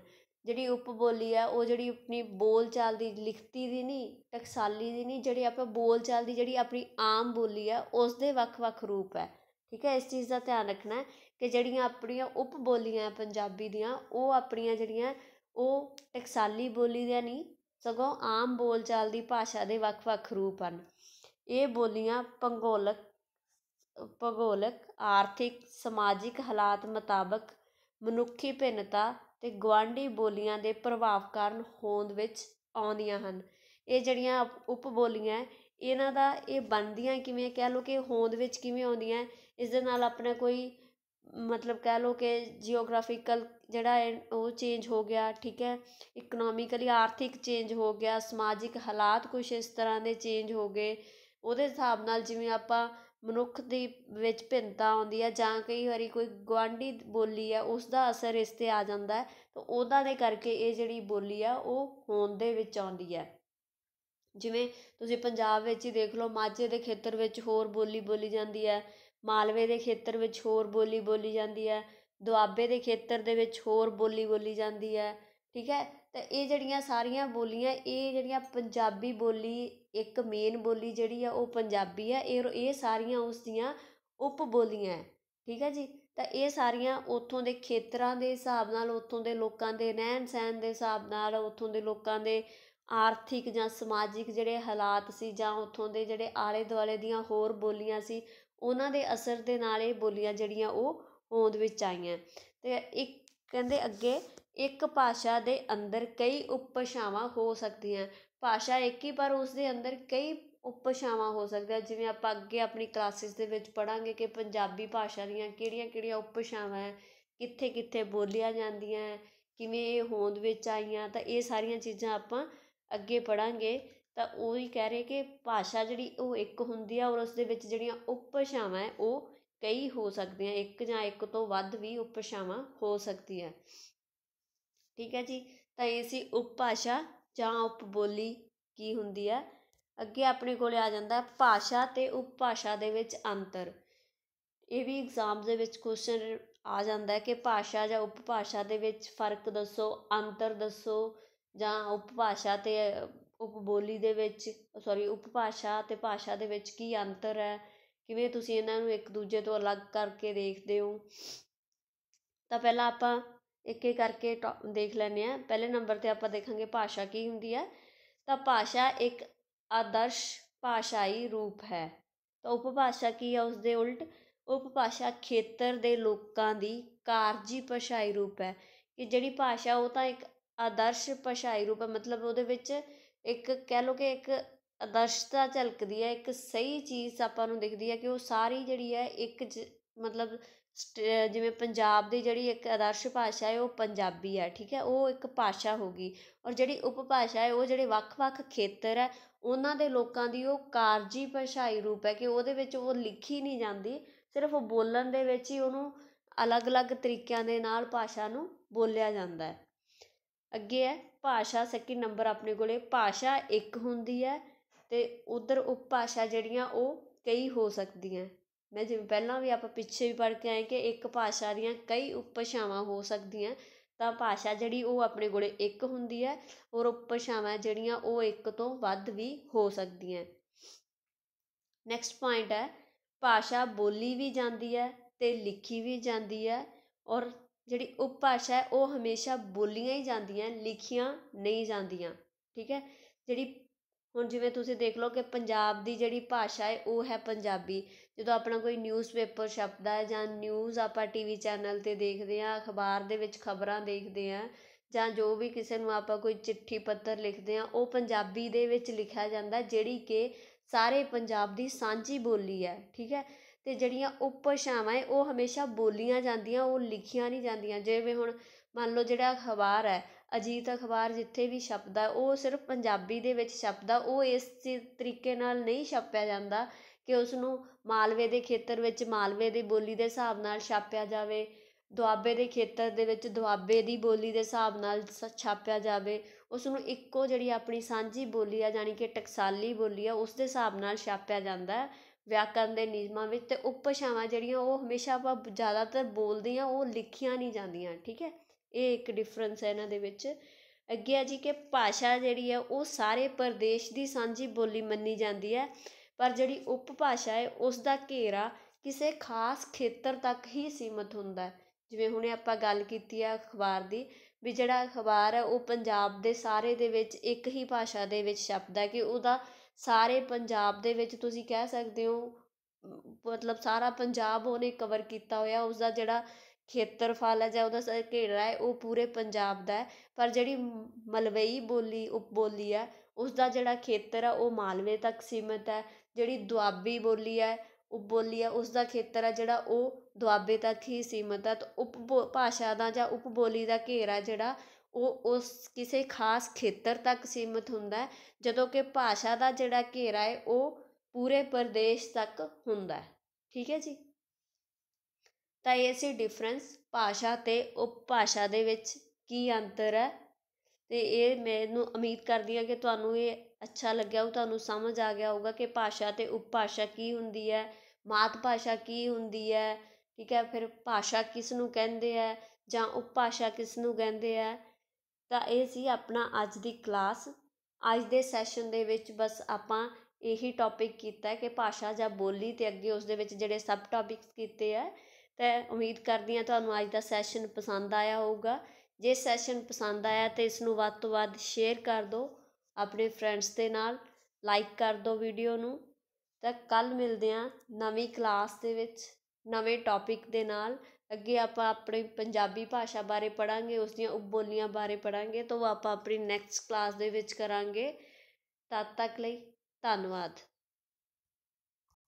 ਜਿਹੜੀ ਉਪ ਬੋਲੀ ਆ ਉਹ ਜਿਹੜੀ ਆਪਣੀ ਬੋਲਚਾਲ ਦੀ ਲਿਖਤੀ ਦੀ ਨਹੀਂ ਟਕਸਾਲੀ ਦੀ ਨਹੀਂ ਜਿਹੜੀ ਆਪਾਂ ਬੋਲਚਾਲ ਦੀ ਜਿਹੜੀ ਆਪਣੀ ਆਮ ਬੋਲੀ ਆ ਉਸ ਦੇ ਵੱਖ ਵੱਖ ਰੂਪ ਹੈ ਠੀਕ ਹੈ ਇਸ ਚੀਜ਼ ਦਾ ਧਿਆਨ ਰੱਖਣਾ ਕਿ ਜਿਹੜੀਆਂ ਆਪਣੀਆਂ ਉਪ ਬੋਲੀਆਂ ਪੰਜਾਬੀ ਦੀਆਂ ਉਹ ਆਪਣੀਆਂ ਜਿਹੜੀਆਂ ਉਹ ਟਕਸਾਲੀ ਬੋਲੀ ਦੀਆਂ ਨਹੀਂ ਸਗੋਂ ਆਮ ਬੋਲਚਾਲ ਦੀ ਭਾਸ਼ਾ ਦੇ ਵੱਖ-ਵੱਖ ਰੂਪ ਹਨ ਇਹ ਬੋਲੀਆਂ ਪੰਗੋਲਕ ਭੂਗੋਲਿਕ ਆਰਥਿਕ ਸਮਾਜਿਕ ਹਾਲਾਤ ਮੁਤਾਬਕ ਮਨੁੱਖੀ ਭਿੰਨਤਾ ਤੇ ਗਵਾਂਡੀ ਬੋਲੀਆਂ ਦੇ ਪ੍ਰਭਾਵ ਕਾਰਨ ਹੋਂਦ ਵਿੱਚ ਆਉਂਦੀਆਂ ਹਨ ਇਹ ਜਿਹੜੀਆਂ ਉਪ ਬੋਲੀਆਂ ਇਹਨਾਂ ਦਾ ਇਹ ਬਣਦੀਆਂ ਕਿਵੇਂ ਕਹਿ ਲਓ ਕਿ ਹੋਂਦ ਵਿੱਚ ਕਿਵੇਂ ਆਉਂਦੀਆਂ ਇਸ ਦੇ ਨਾਲ ਆਪਣਾ ਕੋਈ ਮਤਲਬ ਕਹਿ ਲਓ ਕਿ ਜੀਓਗ੍ਰਾਫੀਕਲ ਜਿਹੜਾ ਹੈ ਉਹ ਚੇਂਜ ਹੋ ਗਿਆ ਠੀਕ ਹੈ ਇਕਨੋਮਿਕਲੀ ਆਰਥਿਕ ਚੇਂਜ ਹੋ ਗਿਆ ਸਮਾਜਿਕ ਹਾਲਾਤ ਕੁਝ ਇਸ ਤਰ੍ਹਾਂ ਦੇ ਚੇਂਜ ਹੋ ਗਏ ਉਹਦੇ ਹਿਸਾਬ ਨਾਲ ਜਿਵੇਂ ਆਪਾਂ ਮਨੁੱਖ ਦੀ ਵਿੱਚ ਭਿੰਨਤਾ ਆਉਂਦੀ ਹੈ ਜਾਂ ਕਈ ਵਾਰੀ ਕੋਈ ਗੁਆਂਢੀ ਬੋਲੀ ਆ ਉਸ ਦਾ ਅਸਰ ਇਸ 'ਤੇ ਆ ਜਾਂਦਾ ਹੈ ਤਾਂ ਉਹਨਾਂ ਦੇ ਕਰਕੇ ਇਹ ਜਿਹੜੀ ਬੋਲੀ ਆ ਉਹ ਹੋਂਦ ਦੇ ਵਿੱਚ ਆਉਂਦੀ ਹੈ ਜਿਵੇਂ ਤੁਸੀਂ ਪੰਜਾਬ ਵਿੱਚ ਹੀ ਦੇਖ ਲਓ ਮਾਝੇ ਦੇ ਖੇਤਰ ਵਿੱਚ ਹੋਰ ਬੋਲੀ ਬੋਲੀ ਜਾਂਦੀ ਹੈ ਮਾਲਵੇ ਦੇ ਖੇਤਰ ਵਿੱਚ ਹੋਰ ਬੋਲੀ ਬੋਲੀ ਜਾਂਦੀ ਹੈ ਦੁਆਬੇ ਦੇ ਖੇਤਰ ਦੇ ਵਿੱਚ ਹੋਰ ਬੋਲੀ ਬੋਲੀ ਜਾਂਦੀ ਹੈ ਠੀਕ ਹੈ ਤਾਂ ਇਹ ਜਿਹੜੀਆਂ ਸਾਰੀਆਂ ਬੋਲੀਆਂ ਇਹ ਜਿਹੜੀਆਂ ਪੰਜਾਬੀ ਬੋਲੀ ਇੱਕ ਮੇਨ ਬੋਲੀ ਜਿਹੜੀ ਆ ਉਹ ਪੰਜਾਬੀ ਆ ਇਹ ਇਹ ਸਾਰੀਆਂ ਉਸ ਦੀਆਂ ਉਪ ਬੋਲੀਆਂ ਠੀਕ ਹੈ ਜੀ ਤਾਂ ਇਹ ਸਾਰੀਆਂ ਉੱਥੋਂ ਦੇ ਖੇਤਰਾਂ ਦੇ ਹਿਸਾਬ ਨਾਲ ਉੱਥੋਂ ਦੇ ਲੋਕਾਂ ਦੇ ਰਹਿਣ ਸਹਿਣ ਦੇ ਹਿਸਾਬ ਨਾਲ ਉੱਥੋਂ ਦੇ ਲੋਕਾਂ ਦੇ ਆਰਥਿਕ ਜਾਂ ਸਮਾਜਿਕ ਜਿਹੜੇ ਹਾਲਾਤ ਸੀ ਜਾਂ ਉੱਥੋਂ ਦੇ ਜਿਹੜੇ ਆਲੇ ਦੁਆਲੇ ਦੀਆਂ ਹੋਰ ਬੋਲੀਆਂ ਸੀ ਉਹਨਾਂ ਦੇ ਅਸਰ ਦੇ ਨਾਲ ਇਹ ਬੋਲੀਆਂ ਜਿਹੜੀਆਂ ਉਹ ਹੋਂਦ ਵਿੱਚ ਆਈਆਂ ਤੇ ਇੱਕ ਕਹਿੰਦੇ ਅੱਗੇ ਇੱਕ ਭਾਸ਼ਾ ਦੇ ਅੰਦਰ ਕਈ ਉਪਭਾਸ਼ਾਵਾਂ ਹੋ ਸਕਦੀਆਂ ਭਾਸ਼ਾ ਇੱਕ ਹੀ ਪਰ ਉਸ ਦੇ ਅੰਦਰ ਕਈ ਉਪਭਾਸ਼ਾਵਾਂ ਹੋ ਸਕਦੀਆਂ ਜਿਵੇਂ ਆਪਾਂ ਅੱਗੇ ਆਪਣੀ ਕਲਾਸਿਸ ਦੇ ਵਿੱਚ ਪੜ੍ਹਾਂਗੇ ਕਿ ਪੰਜਾਬੀ ਭਾਸ਼ਾ ਦੀਆਂ ਕਿਹੜੀਆਂ ਕਿਹੜੀਆਂ ਉਪਭਾਸਾਵਾਂ ਹੈ ਕਿੱਥੇ ਕਿੱਥੇ ਬੋਲੀਆਂ ਜਾਂਦੀਆਂ ਕਿਵੇਂ ਇਹ ਹੋਂਦ ਵਿੱਚ ਆਈਆਂ ਤਾਂ ਇਹ ਸਾਰੀਆਂ ਚੀਜ਼ਾਂ ਆਪਾਂ ਅੱਗੇ ਪੜਾਂਗੇ ਤਾਂ ਉਹ ਹੀ ਕਹਿ ਰਹੇ ਕਿ ਭਾਸ਼ਾ ਜਿਹੜੀ ਉਹ ਇੱਕ ਹੁੰਦੀ ਆ ਔਰ ਉਸ ਦੇ ਵਿੱਚ ਜਿਹੜੀਆਂ ਉਪਭਾਸ਼ਾਵਾਂ ਹੈ ਉਹ ਕਈ ਹੋ ਸਕਦੀਆਂ ਇੱਕ ਜਾਂ ਇੱਕ ਤੋਂ ਵੱਧ ਵੀ ਉਪਭਾਸ਼ਾਵਾਂ ਹੋ ਸਕਦੀਆਂ ਠੀਕ ਹੈ ਜੀ ਤਾਂ ਇਹ ਸੀ ਉਪਭਾਸ਼ਾ ਜਾਂ ਉਪਬੋਲੀ ਕੀ ਹੁੰਦੀ ਹੈ ਅੱਗੇ ਆਪਣੇ ਕੋਲੇ ਆ ਜਾਂਦਾ ਭਾਸ਼ਾ ਤੇ ਉਪਭਾਸ਼ਾ ਦੇ ਵਿੱਚ ਅੰਤਰ ਇਹ ਵੀ ਐਗਜ਼ਾਮ ਦੇ ਵਿੱਚ ਕੁਐਸਚਨ ਆ ਜਾਂਦਾ ਕਿ ਭਾਸ਼ਾ ਜਾਂ ਉਪਭਾਸ਼ਾ ਦੇ ਵਿੱਚ ਫਰਕ ਦੱਸੋ ਅੰਤਰ ਦੱਸੋ ਜਾਂ ਉਪਭਾਸ਼ਾ ਤੇ ਉਪਬੋਲੀ ਦੇ ਵਿੱਚ ਸੌਰੀ ਉਪਭਾਸ਼ਾ ਤੇ ਭਾਸ਼ਾ ਦੇ ਵਿੱਚ ਕੀ ਅੰਤਰ ਹੈ ਕਿਵੇਂ ਤੁਸੀਂ ਇਹਨਾਂ ਨੂੰ ਇੱਕ ਦੂਜੇ ਤੋਂ ਅਲੱਗ ਕਰਕੇ ਦੇਖਦੇ ਹੋ ਤਾਂ ਪਹਿਲਾਂ ਆਪਾਂ ਇੱਕ ਇੱਕ ਕਰਕੇ ਟੋ ਦੇਖ ਲੈਂਦੇ ਹਾਂ ਪਹਿਲੇ ਨੰਬਰ 'ਤੇ ਆਪਾਂ ਦੇਖਾਂਗੇ ਭਾਸ਼ਾ ਕੀ ਹੁੰਦੀ ਹੈ ਤਾਂ ਭਾਸ਼ਾ ਇੱਕ ਆਦਰਸ਼ ਭਾਸ਼ਾਈ ਰੂਪ ਹੈ ਤਾਂ ਉਪਭਾਸ਼ਾ ਕੀ ਹੈ ਉਸ ਦੇ ਉਲਟ ਉਪਭਾਸ਼ਾ ਖੇਤਰ ਦੇ ਲੋਕਾਂ ਦੀ ਕਾਰਜੀ ਭਾਸ਼ਾਈ ਰੂਪ ਹੈ ਕਿ ਜਿਹੜੀ ਭਾਸ਼ਾ ਉਹ ਤਾਂ ਇੱਕ ਆਦਰਸ਼ ਭਾਸ਼ਾਈ ਰੂਪ ਹੈ ਮਤਲਬ ਉਹਦੇ ਵਿੱਚ ਇੱਕ ਕਹਿ ਲਓ ਕਿ ਇੱਕ ਆਦਰਸ਼ਤਾ ਝਲਕਦੀ ਹੈ ਇੱਕ ਸਹੀ ਚੀਜ਼ ਆਪਾਂ ਨੂੰ ਦਿਖਦੀ ਹੈ ਕਿ ਉਹ ਸਾਰੀ ਜਿਹੜੀ ਹੈ ਇੱਕ ਮਤਲਬ ਜਿਵੇਂ ਪੰਜਾਬ ਦੀ ਜਿਹੜੀ ਇੱਕ ਆਦਰਸ਼ ਭਾਸ਼ਾ ਹੈ ਉਹ ਪੰਜਾਬੀ ਹੈ ਠੀਕ ਹੈ ਉਹ ਇੱਕ ਭਾਸ਼ਾ ਹੋ ਗਈ ਔਰ ਜਿਹੜੀ ਉਪਭਾਸ਼ਾ ਹੈ ਉਹ ਜਿਹੜੇ ਵੱਖ ਵੱਖ ਖੇਤਰ ਹੈ ਉਹਨਾਂ ਦੇ ਲੋਕਾਂ ਦੀ ਉਹ ਕਾਰਜੀ ਭਾਸ਼ਾਈ ਰੂਪ ਹੈ ਕਿ ਉਹਦੇ ਵਿੱਚ ਉਹ ਲਿਖੀ ਨਹੀਂ ਜਾਂਦੀ ਸਿਰਫ ਉਹ ਬੋਲਣ ਦੇ ਵਿੱਚ ਹੀ ਉਹਨੂੰ ਅਲੱਗ-ਅਲੱਗ ਤਰੀਕਿਆਂ ਦੇ ਨਾਲ ਭਾਸ਼ਾ ਨੂੰ ਬੋਲਿਆ ਜਾਂਦਾ ਹੈ ਅੱਗੇ ਹੈ ਭਾਸ਼ਾ ਸੈਕਿੰਡ ਨੰਬਰ ਆਪਣੇ ਕੋਲੇ ਭਾਸ਼ਾ ਇੱਕ ਹੁੰਦੀ ਹੈ ਤੇ ਉਧਰ ਉਪਭਾਸ਼ਾ ਜਿਹੜੀਆਂ ਉਹ ਕਈ ਹੋ ਸਕਦੀਆਂ ਮੈਂ ਜਿਵੇਂ ਪਹਿਲਾਂ ਵੀ ਆਪਾਂ ਪਿੱਛੇ ਵੀ ਪੜ੍ਹ ਕੇ ਆਏ ਕਿ ਇੱਕ ਭਾਸ਼ਾ ਦੀਆਂ ਕਈ ਉਪਭਾਸ਼ਾਵਾਂ ਹੋ ਸਕਦੀਆਂ ਤਾਂ ਭਾਸ਼ਾ ਜਿਹੜੀ ਉਹ ਆਪਣੇ ਕੋਲ ਇੱਕ ਹੁੰਦੀ ਹੈ ਔਰ ਉਪਭਾਸ਼ਾਵਾਂ ਜਿਹੜੀਆਂ ਉਹ ਇੱਕ ਤੋਂ ਵੱਧ ਵੀ ਹੋ ਸਕਦੀਆਂ ਨੈਕਸਟ ਪੁਆਇੰਟ ਹੈ ਭਾਸ਼ਾ ਬੋਲੀ ਵੀ ਜਾਂਦੀ ਹੈ ਤੇ ਲਿਖੀ ਵੀ ਜਾਂਦੀ ਹੈ ਔਰ ਜਿਹੜੀ ਉਪਭਾਸ਼ਾ ਹੈ ਉਹ ਹਮੇਸ਼ਾ ਬੋਲੀਆਂ ਹੀ ਜਾਂਦੀਆਂ ਲਿਖੀਆਂ ਨਹੀਂ ਜਾਂਦੀਆਂ ਠੀਕ ਹੈ ਜਿਹੜੀ ਹੁਣ ਜਿਵੇਂ ਤੁਸੀਂ ਦੇਖ ਲਓ ਕਿ ਪੰਜਾਬ ਦੀ ਜਿਹੜੀ ਭਾਸ਼ਾ ਹੈ ਉਹ ਹੈ ਪੰਜਾਬੀ ਜਦੋਂ ਆਪਣਾ ਕੋਈ ਨਿਊਜ਼ਪੇਪਰ ਛਪਦਾ ਹੈ ਜਾਂ ਨਿਊਜ਼ ਆਪਾਂ ਟੀਵੀ ਚੈਨਲ 'ਤੇ ਦੇਖਦੇ ਹਾਂ ਅਖਬਾਰ ਦੇ ਵਿੱਚ ਖਬਰਾਂ ਦੇਖਦੇ ਹਾਂ ਜਾਂ ਜੋ ਵੀ ਕਿਸੇ ਨੂੰ ਆਪਾਂ ਕੋਈ ਚਿੱਠੀ ਪੱਤਰ ਲਿਖਦੇ ਹਾਂ ਉਹ ਪੰਜਾਬੀ ਦੇ ਵਿੱਚ ਲਿਖਿਆ ਜਾਂਦਾ ਜਿਹੜੀ ਕਿ ਸਾਰੇ ਪੰਜਾਬ ਦੀ ਸਾਂਝੀ ਬੋਲੀ ਹੈ ਠੀਕ ਹੈ ਤੇ ਜਿਹੜੀਆਂ ਉਪਭਾਸ਼ਾਵਾਂ ਹੈ ਉਹ ਹਮੇਸ਼ਾ ਬੋਲੀਆਂ ਜਾਂਦੀਆਂ ਉਹ ਲਿਖੀਆਂ ਨਹੀਂ ਜਾਂਦੀਆਂ ਜਿਵੇਂ ਹੁਣ ਮੰਨ ਲਓ ਜਿਹੜਾ ਅਖਬਾਰ ਹੈ ਅਜੀਤ ਅਖ਼ਬਾਰ ਜਿੱਥੇ ਵੀ ਛਪਦਾ ਉਹ ਸਿਰਫ ਪੰਜਾਬੀ ਦੇ ਵਿੱਚ ਛਪਦਾ ਉਹ ਇਸ ਤਰੀਕੇ ਨਾਲ ਨਹੀਂ ਛਾਪਿਆ ਜਾਂਦਾ ਕਿ ਉਸ ਨੂੰ ਮਾਲਵੇ ਦੇ ਖੇਤਰ ਵਿੱਚ ਮਾਲਵੇ ਦੀ ਬੋਲੀ ਦੇ ਹਿਸਾਬ ਨਾਲ ਛਾਪਿਆ ਜਾਵੇ ਦੁਆਬੇ ਦੇ ਖੇਤਰ ਦੇ ਵਿੱਚ ਦੁਆਬੇ ਦੀ ਬੋਲੀ ਦੇ ਹਿਸਾਬ ਨਾਲ ਸ ਛਾਪਿਆ ਜਾਵੇ ਉਸ ਨੂੰ ਇੱਕੋ ਜਿਹੜੀ ਆਪਣੀ ਸਾਂਝੀ ਬੋਲੀ ਆ ਜਾਣੀ ਕਿ ਟਕਸਾਲੀ ਬੋਲੀ ਆ ਉਸ ਦੇ ਹਿਸਾਬ ਨਾਲ ਛਾਪਿਆ ਜਾਂਦਾ ਵਿਆਕਰਨ ਦੇ ਨਿਯਮਾਂ ਵਿੱਚ ਤੇ ਉਪਭਾਸ਼ਾਵਾਂ ਜਿਹੜੀਆਂ ਉਹ ਹਮੇਸ਼ਾ ਆਪਾਂ ਜ਼ਿਆਦਾਤਰ ਬੋਲਦੇ ਆ ਉਹ ਲਿਖੀਆਂ ਨਹੀਂ ਜਾਂਦੀਆਂ ਠੀਕ ਹੈ ਇਹ ਇੱਕ ਡਿਫਰੈਂਸ ਹੈ ਇਹਨਾਂ ਦੇ ਵਿੱਚ ਅੱਗੇ ਆ ਜੀ ਕਿ ਭਾਸ਼ਾ ਜਿਹੜੀ ਹੈ ਉਹ ਸਾਰੇ ਪ੍ਰਦੇਸ਼ ਦੀ ਸਾਂਝੀ ਬੋਲੀ ਮੰਨੀ ਜਾਂਦੀ ਹੈ ਪਰ ਜਿਹੜੀ ਉਪਭਾਸ਼ਾ ਹੈ ਉਸ ਦਾ ਘੇਰਾ ਕਿਸੇ ਖਾਸ ਖੇਤਰ ਤੱਕ ਹੀ ਸੀਮਤ ਹੁੰਦਾ ਹੈ ਜਿਵੇਂ ਹੁਣੇ ਆਪਾਂ ਗੱਲ ਕੀਤੀ ਆ ਅਖਬਾਰ ਦੀ ਵੀ ਜਿਹੜਾ ਅਖਬਾਰ ਹੈ ਉਹ ਪੰਜਾਬ ਦੇ ਸਾਰੇ ਦੇ ਵਿੱਚ ਇੱਕ ਹੀ ਭਾਸ਼ਾ ਦੇ ਵਿੱਚ ਛਪਦਾ ਹੈ ਕਿ ਉਹਦਾ ਸਾਰੇ ਪੰਜਾਬ ਦੇ ਵਿੱਚ ਤੁਸੀਂ ਕਹਿ ਸਕਦੇ ਹੋ ਮਤਲਬ ਸਾਰਾ ਪੰਜਾਬ ਉਹਨੇ ਕਵਰ ਕੀਤਾ ਹੋਇਆ ਉਸ ਦਾ ਜਿਹੜਾ ਖੇਤਰਫਲ ਹੈ ਜਾਂ ਉਹਦਾ ਸ ਘੇਰਾ ਹੈ ਉਹ ਪੂਰੇ ਪੰਜਾਬ ਦਾ ਹੈ ਪਰ ਜਿਹੜੀ ਮਲਵਈ ਬੋਲੀ ਉਪ ਬੋਲੀ ਹੈ ਉਸਦਾ ਜਿਹੜਾ ਖੇਤਰ ਹੈ ਉਹ ਮਾਲਵੇ ਤੱਕ ਸੀਮਿਤ ਹੈ ਜਿਹੜੀ ਦੁਆਬੀ ਬੋਲੀ ਹੈ ਉਪਬੋਲੀ ਬੋਲੀ ਹੈ ਉਸਦਾ ਖੇਤਰ ਹੈ ਜਿਹੜਾ ਉਹ ਦੁਆਬੇ ਤੱਕ ਹੀ ਸੀਮਿਤ ਹੈ ਤਾਂ ਉਪ ਬੋ ਭਾਸ਼ਾ ਦਾ ਜਾਂ ਉਪ ਬੋਲੀ ਦਾ ਘੇਰਾ ਜਿਹੜਾ ਉਹ ਉਸ ਕਿਸੇ ਖਾਸ ਖੇਤਰ ਤੱਕ ਸੀਮਿਤ ਹੁੰਦਾ ਜਦੋਂ ਕਿ ਭਾਸ਼ਾ ਦਾ ਜਿਹੜਾ ਘੇਰਾ ਹੈ ਉਹ ਪੂਰੇ ਪ੍ਰਦੇਸ਼ ਤੱਕ ਹੁੰਦਾ ਹੈ ਠੀਕ ਹੈ ਜੀ ਤਾਂ ਇਹ ਸੀ ਡਿਫਰੈਂਸ ਭਾਸ਼ਾ ਤੇ ਉਪਭਾਸ਼ਾ ਦੇ ਵਿੱਚ ਕੀ ਅੰਤਰ ਹੈ ਤੇ ਇਹ ਮੈਨੂੰ ਉਮੀਦ ਕਰਦੀ ਹਾਂ ਕਿ ਤੁਹਾਨੂੰ ਇਹ ਅੱਛਾ ਲੱਗਿਆ ਹੋ ਤੁਹਾਨੂੰ ਸਮਝ ਆ ਗਿਆ ਹੋਊਗਾ ਕਿ ਭਾਸ਼ਾ ਤੇ ਉਪਭਾਸ਼ਾ ਕੀ ਹੁੰਦੀ ਹੈ ਮਾਤ ਭਾਸ਼ਾ ਕੀ ਹੁੰਦੀ ਹੈ ਠੀਕ ਹੈ ਫਿਰ ਭਾਸ਼ਾ ਕਿਸ ਨੂੰ ਕਹਿੰਦੇ ਆ ਜਾਂ ਉਪਭਾਸ਼ਾ ਕਿਸ ਨੂੰ ਕਹਿੰਦੇ ਆ ਤਾਂ ਇਹ ਸੀ ਆਪਣਾ ਅੱਜ ਦੀ ਕਲਾਸ ਅੱਜ ਦੇ ਸੈਸ਼ਨ ਦੇ ਵਿੱਚ ਬਸ ਆਪਾਂ ਇਹੀ ਟੌਪਿਕ ਕੀਤਾ ਕਿ ਭਾਸ਼ਾ ਜਾਂ ਬੋਲੀ ਤੇ ਅੱਗੇ ਉਸ ਦੇ ਵਿੱਚ ਜਿਹੜੇ ਸਬ ਟੌਪਿਕਸ ਕੀਤੇ ਆ ਤੇ ਉਮੀਦ ਕਰਦੀ ਹਾਂ ਤੁਹਾਨੂੰ ਅੱਜ ਦਾ ਸੈਸ਼ਨ ਪਸੰਦ ਆਇਆ ਹੋਊਗਾ ਜੇ ਸੈਸ਼ਨ ਪਸੰਦ ਆਇਆ ਤੇ ਇਸ ਨੂੰ ਵੱਧ ਤੋਂ ਵੱਧ ਸ਼ੇਅਰ ਕਰ ਦਿਓ ਆਪਣੇ ਫਰੈਂਡਸ ਦੇ ਨਾਲ ਲਾਈਕ ਕਰ ਦਿਓ ਵੀਡੀਓ ਨੂੰ ਤਾਂ ਕੱਲ ਮਿਲਦੇ ਹਾਂ ਨਵੀਂ ਕਲਾਸ ਦੇ ਵਿੱਚ ਨਵੇਂ ਟੌਪਿਕ ਦੇ ਨਾਲ ਅੱਗੇ ਆਪਾਂ ਆਪਣੀ ਪੰਜਾਬੀ ਭਾਸ਼ਾ ਬਾਰੇ ਪੜਾਂਗੇ ਉਸ ਦੀਆਂ ਉਪਬੋਲੀਆਂ ਬਾਰੇ ਪੜਾਂਗੇ ਤਾਂ ਉਹ ਆਪਾਂ ਆਪਣੀ ਨੈਕਸਟ ਕਲਾਸ ਦੇ ਵਿੱਚ ਕਰਾਂਗੇ ਤਦ ਤੱਕ ਲਈ ਧੰਨਵਾਦ